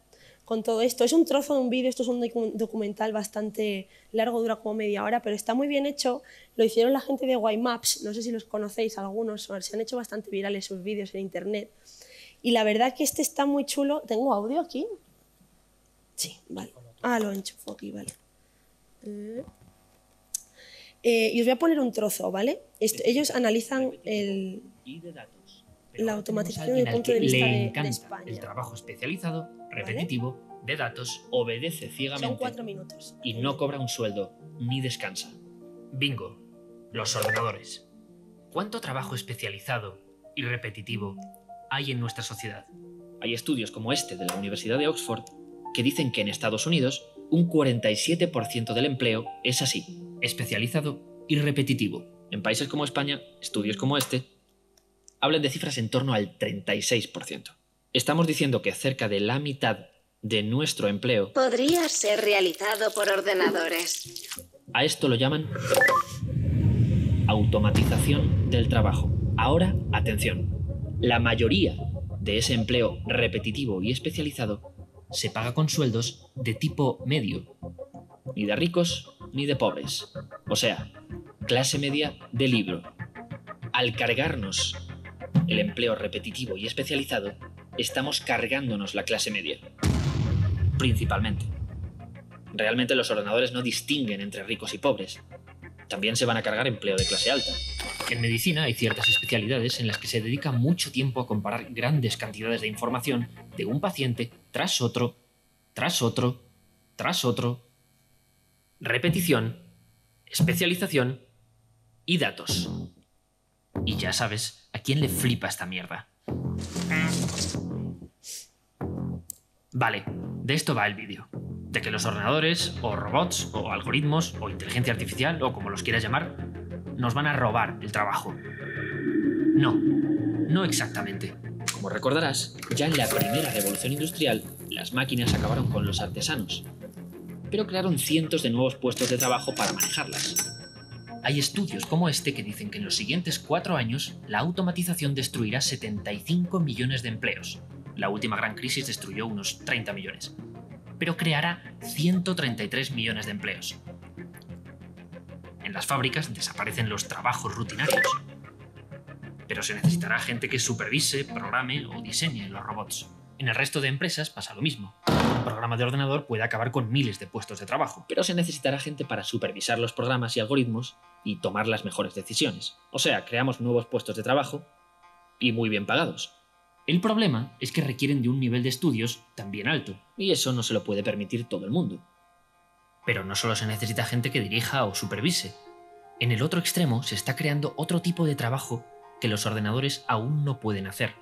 con todo esto. Es un trozo de un vídeo, esto es un documental bastante largo, dura como media hora, pero está muy bien hecho. Lo hicieron la gente de Ymaps, no sé si los conocéis algunos, se han hecho bastante virales sus vídeos en internet. Y la verdad que este está muy chulo. ¿Tengo audio aquí? Sí, vale. Ah, lo enchufo aquí, vale. Eh, eh, y os voy a poner un trozo, ¿vale? Este ellos analizan la automatización del el punto de vista de, trabajo especializado repetitivo de datos, obedece ciegamente. minutos. Y no cobra un sueldo, ni descansa. Bingo. Los ordenadores. ¿Cuánto trabajo especializado y repetitivo hay en nuestra sociedad? Hay estudios como este de la Universidad de Oxford que dicen que en Estados Unidos un 47% del empleo es así, especializado y repetitivo. En países como España, estudios como este hablan de cifras en torno al 36% estamos diciendo que cerca de la mitad de nuestro empleo podría ser realizado por ordenadores. A esto lo llaman automatización del trabajo. Ahora, atención, la mayoría de ese empleo repetitivo y especializado se paga con sueldos de tipo medio, ni de ricos ni de pobres, o sea, clase media de libro. Al cargarnos el empleo repetitivo y especializado, estamos cargándonos la clase media. Principalmente. Realmente los ordenadores no distinguen entre ricos y pobres. También se van a cargar empleo de clase alta. En medicina hay ciertas especialidades en las que se dedica mucho tiempo a comparar grandes cantidades de información de un paciente tras otro, tras otro, tras otro. Repetición, especialización y datos. Y ya sabes a quién le flipa esta mierda. Vale, de esto va el vídeo. De que los ordenadores, o robots, o algoritmos, o inteligencia artificial, o como los quieras llamar, nos van a robar el trabajo. No, no exactamente. Como recordarás, ya en la primera revolución industrial, las máquinas acabaron con los artesanos, pero crearon cientos de nuevos puestos de trabajo para manejarlas. Hay estudios como este que dicen que en los siguientes cuatro años la automatización destruirá 75 millones de empleos, la última gran crisis destruyó unos 30 millones, pero creará 133 millones de empleos. En las fábricas desaparecen los trabajos rutinarios, pero se necesitará gente que supervise, programe o diseñe los robots. En el resto de empresas pasa lo mismo. Un programa de ordenador puede acabar con miles de puestos de trabajo, pero se necesitará gente para supervisar los programas y algoritmos y tomar las mejores decisiones. O sea, creamos nuevos puestos de trabajo y muy bien pagados. El problema es que requieren de un nivel de estudios también alto, y eso no se lo puede permitir todo el mundo. Pero no solo se necesita gente que dirija o supervise. En el otro extremo se está creando otro tipo de trabajo que los ordenadores aún no pueden hacer.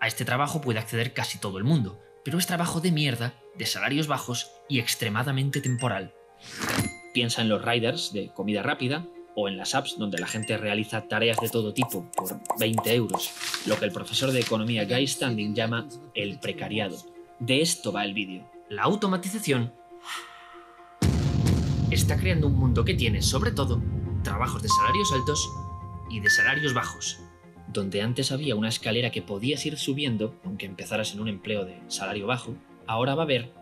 A este trabajo puede acceder casi todo el mundo, pero es trabajo de mierda, de salarios bajos y extremadamente temporal. Piensa en los riders de comida rápida, o en las apps donde la gente realiza tareas de todo tipo por 20 euros, lo que el profesor de economía Guy Standing llama el precariado. De esto va el vídeo. La automatización está creando un mundo que tiene, sobre todo, trabajos de salarios altos y de salarios bajos, donde antes había una escalera que podías ir subiendo, aunque empezaras en un empleo de salario bajo, ahora va a haber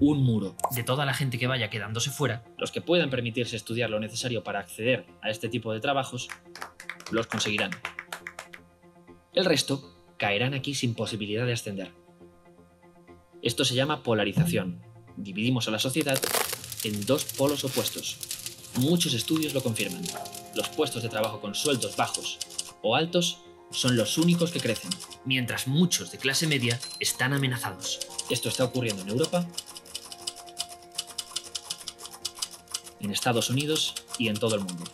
un muro. De toda la gente que vaya quedándose fuera, los que puedan permitirse estudiar lo necesario para acceder a este tipo de trabajos, los conseguirán. El resto caerán aquí sin posibilidad de ascender. Esto se llama polarización. Dividimos a la sociedad en dos polos opuestos. Muchos estudios lo confirman. Los puestos de trabajo con sueldos bajos o altos son los únicos que crecen, mientras muchos de clase media están amenazados. Esto está ocurriendo en Europa en Estados Unidos y en todo el mundo.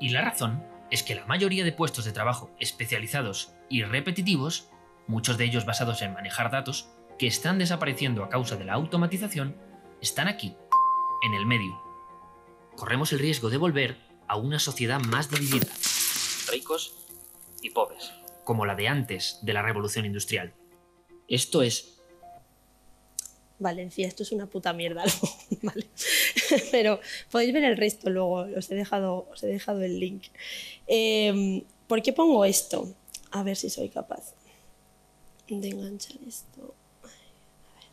Y la razón es que la mayoría de puestos de trabajo especializados y repetitivos, muchos de ellos basados en manejar datos, que están desapareciendo a causa de la automatización, están aquí, en el medio. Corremos el riesgo de volver a una sociedad más dividida, ricos y pobres, como la de antes de la revolución industrial. Esto es... Valencia, esto es una puta mierda. vale. pero podéis ver el resto luego, os he dejado, os he dejado el link. Em, ¿Por qué pongo esto? A ver si soy capaz de enganchar esto. A ver,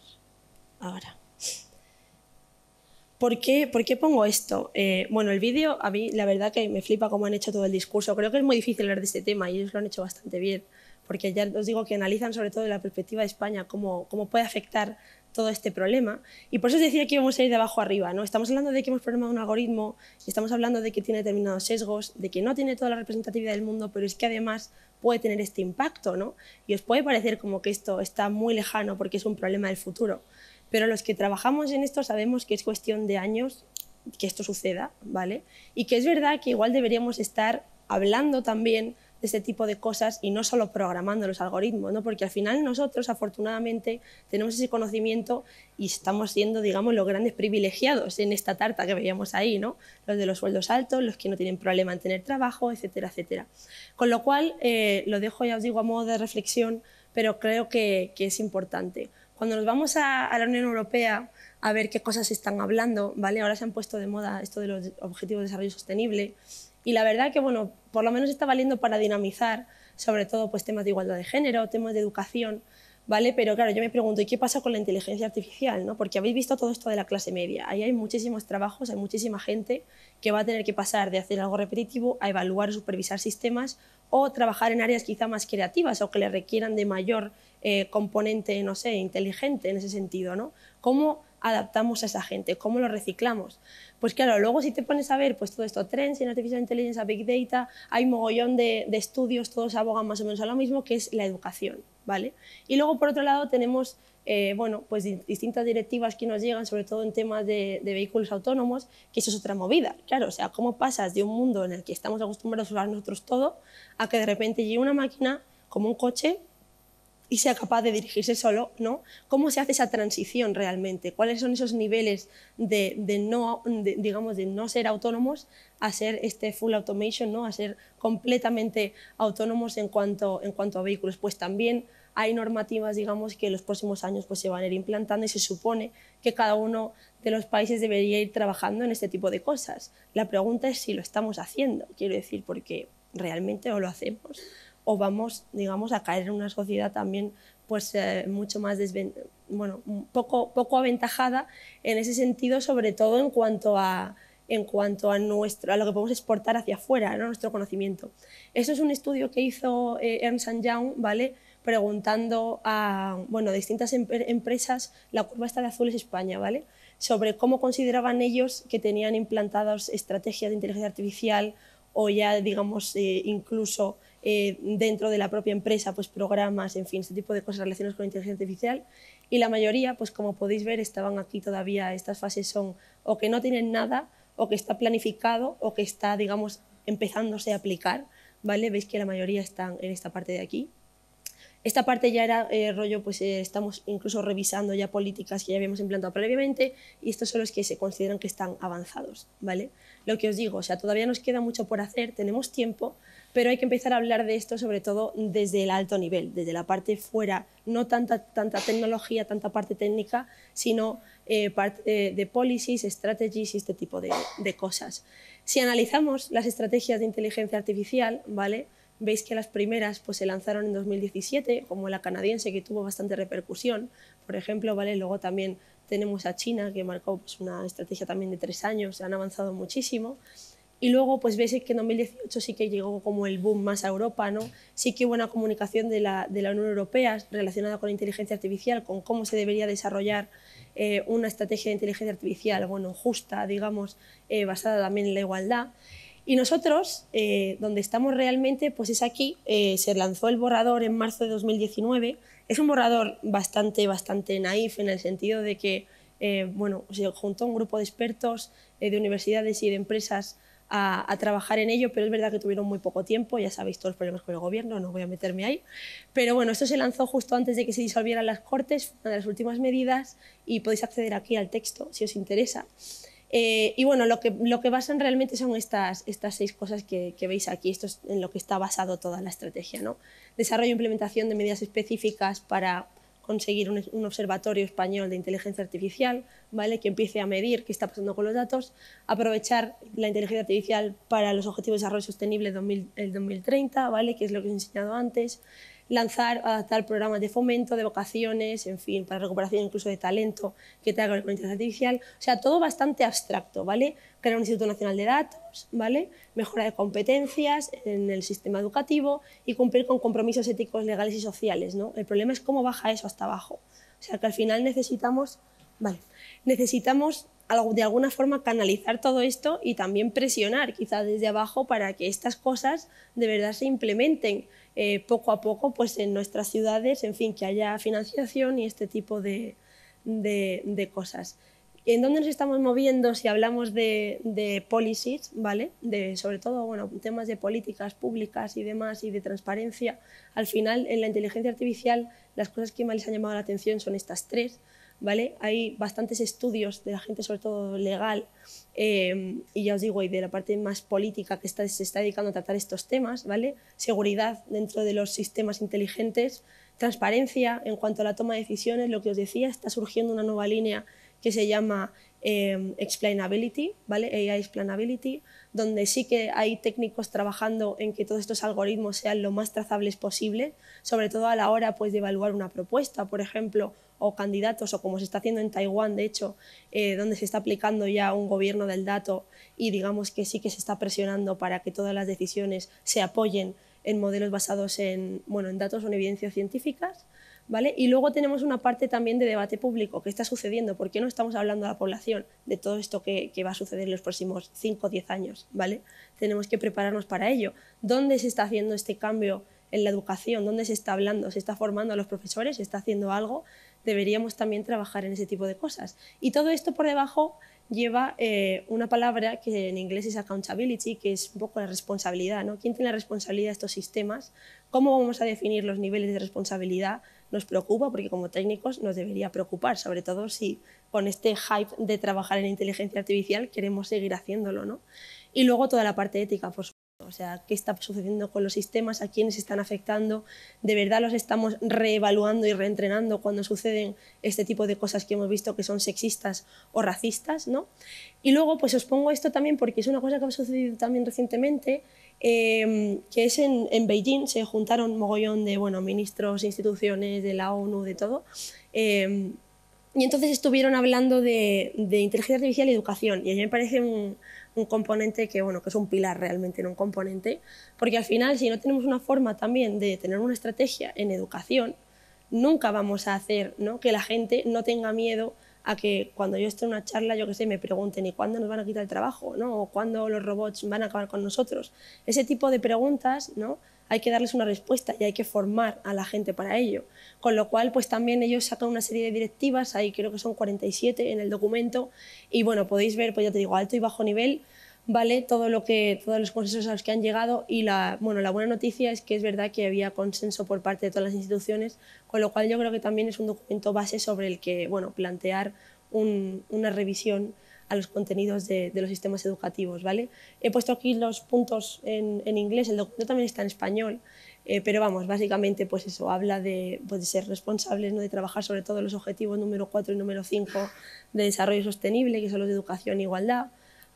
ahora. ¿Por qué, ¿Por qué, pongo esto? Eh, bueno, el vídeo a mí la verdad que me flipa cómo han hecho todo el discurso. Creo que es muy difícil hablar de este tema y ellos lo han hecho bastante bien, porque ya os digo que analizan sobre todo de la perspectiva de España cómo, cómo puede afectar todo este problema. Y por eso os decía que íbamos a ir de abajo arriba. ¿no? Estamos hablando de que hemos programado un algoritmo, estamos hablando de que tiene determinados sesgos, de que no tiene toda la representatividad del mundo, pero es que además puede tener este impacto. ¿no? Y os puede parecer como que esto está muy lejano porque es un problema del futuro. Pero los que trabajamos en esto sabemos que es cuestión de años que esto suceda, ¿vale? Y que es verdad que igual deberíamos estar hablando también ese tipo de cosas y no solo programando los algoritmos, ¿no? porque al final nosotros afortunadamente tenemos ese conocimiento y estamos siendo, digamos, los grandes privilegiados en esta tarta que veíamos ahí, ¿no? los de los sueldos altos, los que no tienen problema en tener trabajo, etcétera, etcétera. Con lo cual, eh, lo dejo, ya os digo, a modo de reflexión, pero creo que, es importante. Cuando nos vamos a, a la Unión Europea, a ver qué cosas se están hablando, ¿vale? Ahora se han puesto de moda esto de los objetivos de desarrollo sostenible y la verdad que, bueno, por lo menos está valiendo para dinamizar, sobre todo pues, temas de igualdad de género, temas de educación, ¿vale? Pero claro, yo me pregunto, ¿y qué pasa con la inteligencia artificial? ¿no? Porque habéis visto todo esto de la clase media. Ahí hay muchísimos trabajos, hay muchísima gente que va a tener que pasar de hacer algo repetitivo a evaluar o supervisar sistemas o trabajar en áreas quizá más creativas o que le requieran de mayor eh, componente, no sé, inteligente en ese sentido, ¿no? ¿Cómo adaptamos a esa gente? ¿Cómo lo reciclamos? Pues claro, luego si te pones a ver pues todo esto, trends en artificial intelligence, big data, hay mogollón de, estudios, todos abogan más o menos a lo mismo, que es la educación, ¿vale? Y luego por otro lado tenemos eh, bueno, pues distintas directivas que nos llegan, sobre todo en temas de, de, vehículos autónomos, que eso es otra movida. Claro, o sea, ¿cómo pasas de un mundo en el que estamos acostumbrados a usar nosotros todo a que de repente llegue una máquina como un coche y sea capaz de dirigirse solo, ¿no? ¿Cómo se hace esa transición realmente? ¿Cuáles son esos niveles de, de no, digamos, de no ser autónomos a ser este full automation, ¿no? A ser completamente autónomos en cuanto, en cuanto a vehículos. Pues también hay normativas, digamos, que en los próximos años pues, se van a ir implantando y se supone que cada uno de los países debería ir trabajando en este tipo de cosas. La pregunta es si lo estamos haciendo, quiero decir, porque realmente no lo hacemos o vamos, digamos, a caer en una sociedad también pues eh, mucho más bueno, poco, poco aventajada en ese sentido, sobre todo en cuanto a en cuanto a, nuestro, a lo que podemos exportar hacia afuera, ¿no? nuestro conocimiento. Eso es un estudio que hizo en eh, Ernst Young, ¿vale? preguntando a bueno, distintas em-, empresas, la curva está de azul es España, ¿vale? sobre cómo consideraban ellos que tenían implantadas estrategias de inteligencia artificial o ya, digamos, eh, incluso eh, dentro de la propia empresa, pues programas, en fin, este tipo de cosas relacionadas con inteligencia artificial. Y la mayoría, pues como podéis ver, estaban aquí todavía, estas fases son o que no tienen nada, o que está planificado, o que está, digamos, empezándose a aplicar, ¿vale? Veis que la mayoría están en esta parte de aquí. Esta parte ya era eh, rollo, pues eh, estamos incluso revisando ya políticas que ya habíamos implantado previamente y estos son los que se consideran que están avanzados, ¿vale? Lo que os digo, o sea, todavía nos queda mucho por hacer, tenemos tiempo, pero hay que empezar a hablar de esto sobre todo desde el alto nivel, desde la parte fuera, no tanta, tanta tecnología, tanta parte técnica, sino eh, parte eh, de policies, strategies y este tipo de, cosas. Si analizamos las estrategias de inteligencia artificial, ¿vale? Veis que las primeras pues, se lanzaron en 2017, como la canadiense, que tuvo bastante repercusión, por ejemplo, ¿vale? Luego también tenemos a China, que marcó pues, una estrategia también de tres años, han avanzado muchísimo. Y luego, pues ves que en 2018 sí que llegó como el boom más a Europa, ¿no? Sí que hubo una comunicación de la, de la Unión Europea relacionada con la inteligencia artificial, con cómo se debería desarrollar eh, una estrategia de inteligencia artificial, bueno, justa, digamos, eh, basada también en la igualdad. Y nosotros, eh, donde estamos realmente, pues es aquí, se lanzó el borrador en marzo de 2019. Es un borrador bastante, bastante naif en el sentido de que, bueno, se juntó un grupo de expertos de universidades y de empresas a, trabajar en ello, pero es verdad que tuvieron muy poco tiempo, ya sabéis todos los problemas con el gobierno, no voy a meterme ahí. Pero bueno, esto se lanzó justo antes de que se disolvieran las Cortes, una de las últimas medidas, y podéis acceder aquí al texto si os interesa. Eh, y bueno, lo que, lo que basan realmente son estas, estas seis cosas que, veis aquí. Esto es en lo que está basado toda la estrategia. ¿no? Desarrollo e implementación de medidas específicas para conseguir un, observatorio español de inteligencia artificial, ¿vale? que empiece a medir qué está pasando con los datos, aprovechar la inteligencia artificial para los Objetivos de Desarrollo Sostenible el 2030, ¿vale? que es lo que os he enseñado antes, lanzar, adaptar programas de fomento, de vocaciones, en fin, para recuperación incluso de talento que tenga que la inteligencia artificial. O sea, todo bastante abstracto, ¿vale? Crear un Instituto Nacional de Datos, ¿vale? Mejora de competencias en el sistema educativo y cumplir con compromisos éticos, legales y sociales, ¿no? El problema es cómo baja eso hasta abajo. O sea, que al final necesitamos, ¿vale? Necesitamos de alguna forma canalizar todo esto y también presionar quizá desde abajo para que estas cosas de verdad se implementen eh, poco a poco pues en nuestras ciudades, en fin, que haya financiación y este tipo de, cosas. ¿En dónde nos estamos moviendo si hablamos de, policies, De, sobre todo, bueno, temas de políticas públicas y demás y de transparencia. Al final, en la inteligencia artificial, las cosas que más les han llamado la atención son estas tres. Hay bastantes estudios de la gente, sobre todo legal, eh, y ya os digo, y de la parte más política que se está dedicando a tratar estos temas, Seguridad dentro de los sistemas inteligentes, transparencia en cuanto a la toma de decisiones, lo que os decía, está surgiendo una nueva línea que se llama eh, explainability, AI explainability, donde sí que hay técnicos trabajando en que todos estos algoritmos sean lo más trazables posible, sobre todo a la hora pues, de evaluar una propuesta, por ejemplo, o candidatos, o como se está haciendo en Taiwán, de hecho, eh, donde se está aplicando ya un gobierno del dato y digamos que sí que se está presionando para que todas las decisiones se apoyen en modelos basados en, bueno, en datos o en evidencias científicas. ¿Vale? Y luego tenemos una parte también de debate público ¿Qué está sucediendo, ¿Por qué no estamos hablando a la población de todo esto que, va a suceder en los próximos 5 o 10 años, ¿vale? Tenemos que prepararnos para ello. ¿Dónde se está haciendo este cambio en la educación? ¿Dónde se está hablando? ¿Se está formando a los profesores? ¿Se está haciendo algo? deberíamos también trabajar en ese tipo de cosas. Y todo esto por debajo lleva eh, una palabra que en inglés es accountability, que es un poco la responsabilidad. ¿no? ¿Quién tiene la responsabilidad de estos sistemas? ¿Cómo vamos a definir los niveles de responsabilidad? Nos preocupa porque como técnicos nos debería preocupar, sobre todo si con este hype de trabajar en inteligencia artificial queremos seguir haciéndolo. ¿no? Y luego toda la parte ética, por o sea, qué está sucediendo con los sistemas, a quiénes están afectando, de verdad los estamos reevaluando y reentrenando cuando suceden este tipo de cosas que hemos visto que son sexistas o racistas, ¿no? Y luego, pues os pongo esto también porque es una cosa que ha sucedido también recientemente, em, que es en, Beijing, se juntaron mogollón de, bueno, ministros, instituciones de la ONU, de todo, em, y entonces estuvieron hablando de, de inteligencia artificial y educación, y a mí me parece un un componente que, bueno, que es un pilar realmente, no un componente, porque al final si no tenemos una forma también de tener una estrategia en educación, nunca vamos a hacer que la gente no tenga miedo a que cuando yo esté en una charla, yo qué sé, me pregunten, ¿y cuándo nos van a quitar el trabajo? ¿no? ¿O cuándo los robots van a acabar con nosotros? Ese tipo de preguntas, ¿no? Hay que darles una respuesta y hay que formar a la gente para ello. Con lo cual, pues también ellos sacan una serie de directivas, ahí creo que son 47 en el documento, y bueno, podéis ver, pues ya te digo, alto y bajo nivel, ¿vale? Todo lo que, todos los consensos a los que han llegado y la, buena noticia es que es verdad que había consenso por parte de todas las instituciones, con lo cual yo creo que también es un documento base sobre el que bueno, plantear una revisión a los contenidos de, los sistemas educativos. ¿vale? He puesto aquí los puntos en, inglés, el documento también está en español, eh, pero vamos, básicamente pues eso, habla de, pues, ser responsables, de trabajar sobre todo los objetivos número 4 y número 5 de desarrollo sostenible, que son los de educación e igualdad,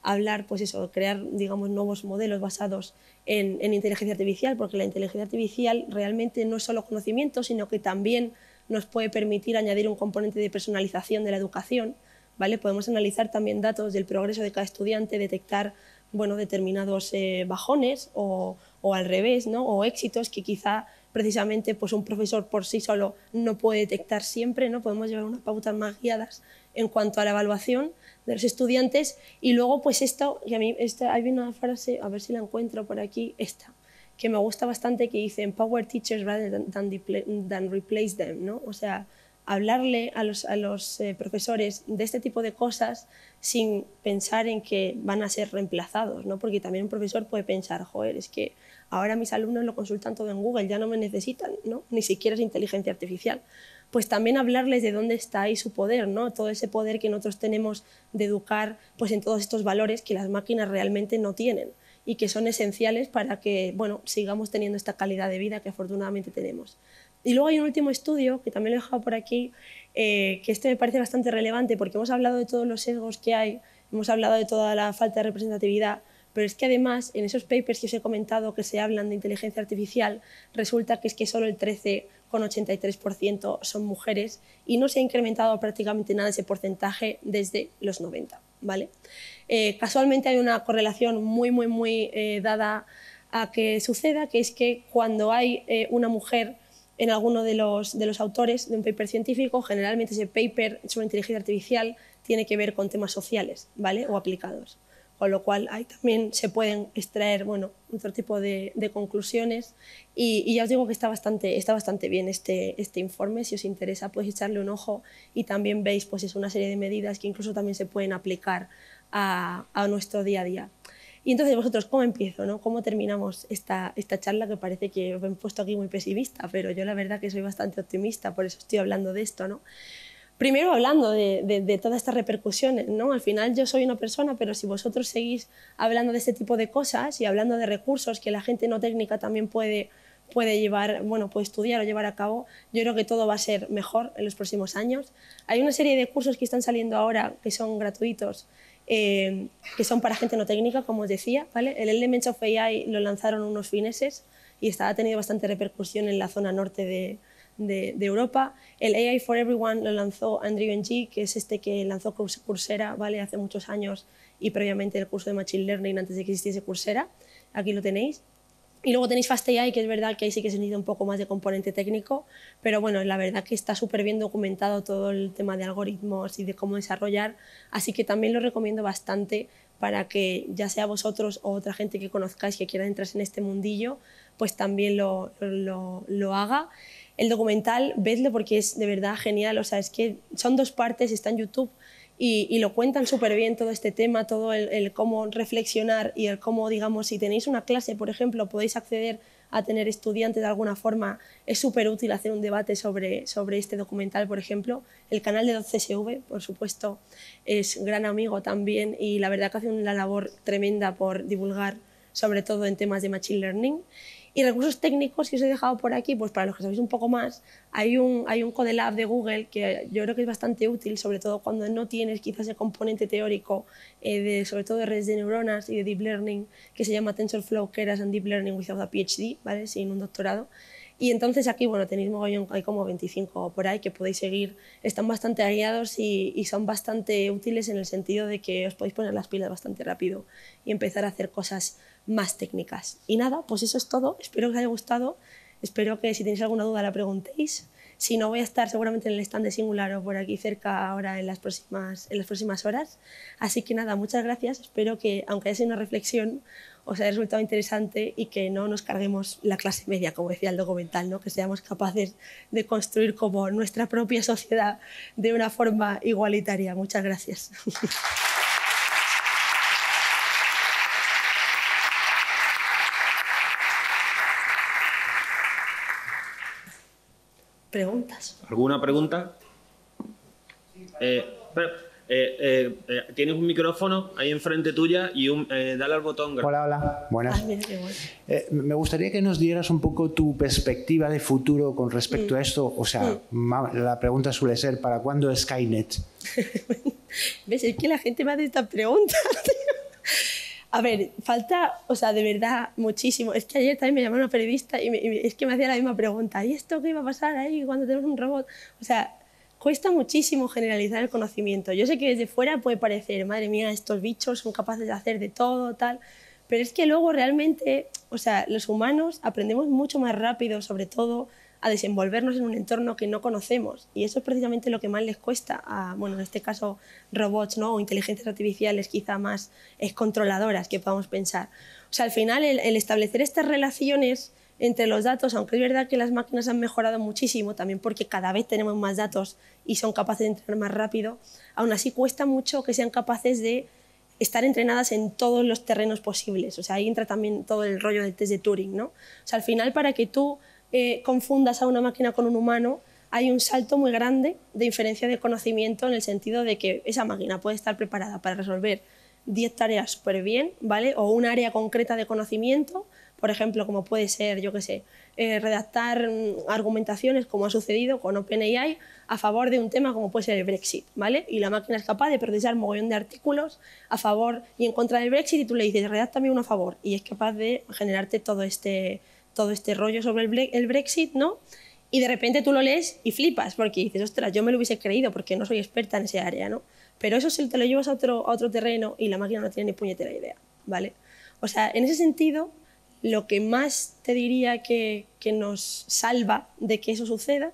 hablar, pues eso, crear, digamos, nuevos modelos basados en, inteligencia artificial, porque la inteligencia artificial realmente no es solo conocimiento, sino que también nos puede permitir añadir un componente de personalización de la educación, ¿vale? Podemos analizar también datos del progreso de cada estudiante, detectar, bueno, determinados eh, bajones o, o, al revés, ¿no? O éxitos que quizá precisamente pues un profesor por sí solo no puede detectar siempre, ¿no? podemos llevar unas pautas más guiadas en cuanto a la evaluación de los estudiantes y luego pues esto, y a mí esta, hay una frase, a ver si la encuentro por aquí, esta, que me gusta bastante que dice empower teachers rather than, replace them, ¿no? o sea, hablarle a los, eh, profesores de este tipo de cosas sin pensar en que van a ser reemplazados, ¿no? porque también un profesor puede pensar, joder, es que ahora mis alumnos lo consultan todo en Google, ya no me necesitan, ¿no? ni siquiera es inteligencia artificial. Pues también hablarles de dónde está ahí su poder, ¿no? todo ese poder que nosotros tenemos de educar pues, en todos estos valores que las máquinas realmente no tienen y que son esenciales para que bueno, sigamos teniendo esta calidad de vida que afortunadamente tenemos. Y luego hay un último estudio, que también lo he dejado por aquí, eh, que este me parece bastante relevante porque hemos hablado de todos los sesgos que hay, hemos hablado de toda la falta de representatividad, pero es que además en esos papers que os he comentado que se hablan de inteligencia artificial, resulta que es que solo el 13,83% son mujeres y no se ha incrementado prácticamente nada ese porcentaje desde los 90. ¿vale? Eh, casualmente hay una correlación muy, muy, muy eh, dada a que suceda, que es que cuando hay una mujer en alguno de los, de los autores de un paper científico. Generalmente ese paper sobre inteligencia artificial tiene que ver con temas sociales ¿vale? o aplicados. Con lo cual ahí también se pueden extraer bueno, otro tipo de, conclusiones. Y, y, ya os digo que está bastante, está bastante bien este, este informe. Si os interesa, podéis echarle un ojo y también veis pues, es una serie de medidas que incluso también se pueden aplicar a nuestro día a día. Y entonces vosotros, ¿cómo empiezo? No? ¿Cómo terminamos esta, esta charla que parece que me he puesto aquí muy pesimista, pero yo la verdad que soy bastante optimista, por eso estoy hablando de esto. ¿no? Primero hablando de, todas estas repercusiones, ¿no? Al final yo soy una persona, pero si vosotros seguís hablando de este tipo de cosas y hablando de recursos que la gente no técnica también puede, puede llevar, bueno, puede estudiar o llevar a cabo, yo creo que todo va a ser mejor en los próximos años. Hay una serie de cursos que están saliendo ahora que son gratuitos Em, que son para gente no técnica, como os decía. ¿vale? El Elements of AI lo lanzaron unos fineses y está, ha tenido bastante repercusión en la zona norte de, de, Europa. El AI for Everyone lo lanzó Andrew Ng, que es este que lanzó Coursera ¿vale? hace muchos años y previamente el curso de Machine Learning antes de que existiese Coursera. Aquí lo tenéis. Y luego tenéis Fast que es verdad que ahí sí que se necesita un poco más de componente técnico, pero bueno, la verdad que está súper bien documentado todo el tema de algoritmos y de cómo desarrollar, así que también lo recomiendo bastante para que ya sea vosotros o otra gente que conozcáis que quiera entrar en este mundillo, pues también lo, lo haga. El documental, vedlo porque es de verdad genial, o sea, es que son dos partes, está en YouTube, y, lo cuentan súper bien todo este tema, todo el, cómo reflexionar y el cómo, digamos, si tenéis una clase, por ejemplo, podéis acceder a tener estudiantes de alguna forma, es súper útil hacer un debate sobre, sobre este documental, por ejemplo. El canal de 12 sv por supuesto, es gran amigo también y la verdad que hace una labor tremenda por divulgar, sobre todo en temas de Machine Learning. Y recursos técnicos que os he dejado por aquí, pues para los que sabéis un poco más, hay un, hay un Codelab de Google que yo creo que es bastante útil, sobre todo cuando no tienes quizás el componente teórico, eh, de, sobre todo de redes de neuronas y de deep learning, que se llama TensorFlow Keras and Deep Learning Without a PhD, ¿vale? sin un doctorado. Y entonces aquí, bueno, tenéis mogollón, hay como 25 por ahí que podéis seguir. Están bastante aliados y, y, son bastante útiles en el sentido de que os podéis poner las pilas bastante rápido y empezar a hacer cosas más técnicas. Y nada, pues eso es todo. Espero que os haya gustado. Espero que si tenéis alguna duda la preguntéis. Si no, voy a estar seguramente en el stand de Singular o por aquí cerca ahora en las próximas, en las próximas horas. Así que nada, muchas gracias. Espero que, aunque haya sido una reflexión, os haya resultado interesante y que no nos carguemos la clase media, como decía el documental, ¿no? que seamos capaces de construir como nuestra propia sociedad de una forma igualitaria. Muchas gracias. preguntas. ¿Alguna pregunta? Eh, eh, eh, tienes un micrófono ahí enfrente tuya y un, dale al botón. Hola, hola. Buenas. me gustaría que nos dieras un poco tu perspectiva de futuro con respecto a mm. esto. O sea, mm. la pregunta suele ser, ¿para cuándo Skynet? ¿Ves? Es que la gente me hace esta pregunta a ver, falta, o sea, de verdad, muchísimo. Es que ayer también me llamó una periodista y, y es que me hacía la misma pregunta. ¿Y esto qué va a pasar ahí cuando tenemos un robot? O sea, cuesta muchísimo generalizar el conocimiento. Yo sé que desde fuera puede parecer, madre mía, estos bichos son capaces de hacer de todo, tal. Pero es que luego realmente, o sea, los humanos aprendemos mucho más rápido, sobre todo a desenvolvernos en un entorno que no conocemos. Y eso es precisamente lo que más les cuesta a, bueno, en este caso, robots ¿no? o inteligencias artificiales quizá más es controladoras que podamos pensar. O sea, al final, el, el establecer estas relaciones entre los datos, aunque es verdad que las máquinas han mejorado muchísimo, también porque cada vez tenemos más datos y son capaces de entrenar más rápido, aún así cuesta mucho que sean capaces de estar entrenadas en todos los terrenos posibles. O sea, ahí entra también todo el rollo del test de Turing, ¿no? O sea, al final, para que tú eh, confundas a una máquina con un humano, hay un salto muy grande de inferencia de conocimiento en el sentido de que esa máquina puede estar preparada para resolver 10 tareas súper bien, ¿vale? O un área concreta de conocimiento, por ejemplo, como puede ser, yo qué sé, eh, redactar mm, argumentaciones, como ha sucedido con OpenAI, a favor de un tema como puede ser el Brexit, ¿vale? Y la máquina es capaz de procesar un mogollón de artículos a favor y en contra del Brexit y tú le dices, redáctame uno a favor, y es capaz de generarte todo este todo este rollo sobre el, Brexit, ¿no? Y de repente tú lo lees y flipas, porque dices, ostras, yo me lo hubiese creído porque no soy experta en ese área, ¿no? Pero eso si te lo llevas a otro, terreno y la máquina no tiene ni puñetera idea, ¿vale? O sea, en ese sentido, lo que más te diría que, nos salva de que eso suceda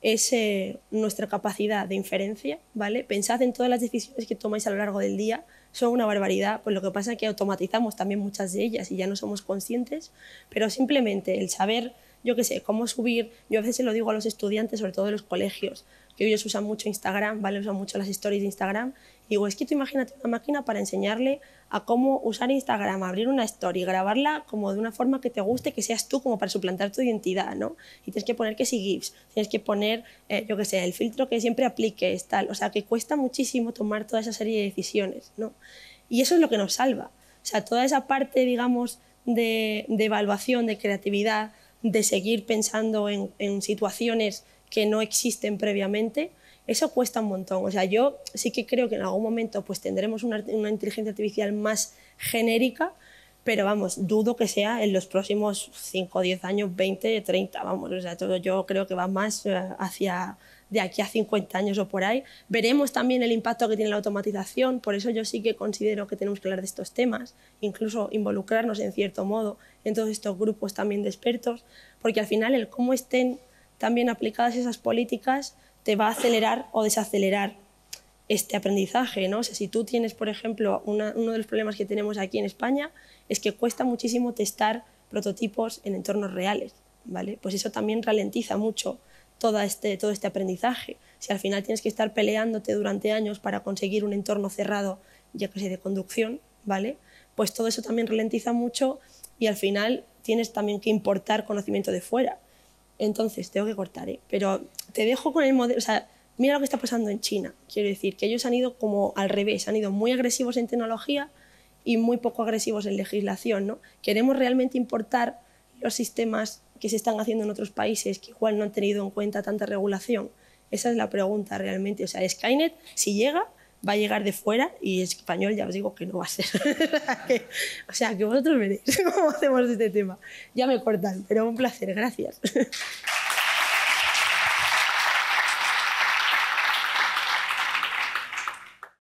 es eh, nuestra capacidad de inferencia, ¿vale? Pensad en todas las decisiones que tomáis a lo largo del día son una barbaridad, pues lo que pasa es que automatizamos también muchas de ellas y ya no somos conscientes, pero simplemente el saber, yo qué sé, cómo subir, yo a veces se lo digo a los estudiantes, sobre todo de los colegios, que ellos usan mucho Instagram, ¿vale? Usan mucho las stories de Instagram Digo, es que tú imagínate una máquina para enseñarle a cómo usar Instagram, abrir una story, grabarla como de una forma que te guste, que seas tú, como para suplantar tu identidad, ¿no? Y tienes que poner que si GIFs, tienes que poner, eh, yo qué sé, el filtro que siempre apliques, tal. O sea, que cuesta muchísimo tomar toda esa serie de decisiones, ¿no? Y eso es lo que nos salva. O sea, toda esa parte, digamos, de, evaluación, de creatividad, de seguir pensando en situaciones que no existen previamente, eso cuesta un montón. O sea, yo sí que creo que en algún momento pues tendremos una, una inteligencia artificial más genérica, pero vamos, dudo que sea en los próximos 5, 10 años, 20, 30, vamos, o sea, todo yo creo que va más eh, hacia de aquí a 50 años o por ahí. Veremos también el impacto que tiene la automatización, por eso yo sí que considero que tenemos que hablar de estos temas, incluso involucrarnos en cierto modo en todos estos grupos también de expertos, porque al final el cómo estén también aplicadas esas políticas te va a acelerar o desacelerar este aprendizaje, ¿no? si tú tienes, por ejemplo, uno de los problemas que tenemos aquí en España es que cuesta muchísimo testar prototipos en entornos reales, ¿vale? Pues eso también ralentiza mucho todo este, todo este aprendizaje. Si al final tienes que estar peleándote durante años para conseguir un entorno cerrado, ya que de conducción, ¿vale? Pues todo eso también ralentiza mucho y al final tienes también que importar conocimiento de fuera. Entonces, tengo que cortar, ¿eh? pero te dejo con el modelo, o sea, mira lo que está pasando en China. Quiero decir que ellos han ido como al revés, han ido muy agresivos en tecnología y muy poco agresivos en legislación. ¿no? Queremos realmente importar los sistemas que se están haciendo en otros países que igual no han tenido en cuenta tanta regulación. Esa es la pregunta realmente. O sea, Skynet, si llega, va a llegar de fuera y español ya os digo que no va a ser. o sea, que vosotros veréis cómo hacemos este tema. Ya me cortan, pero un placer, gracias.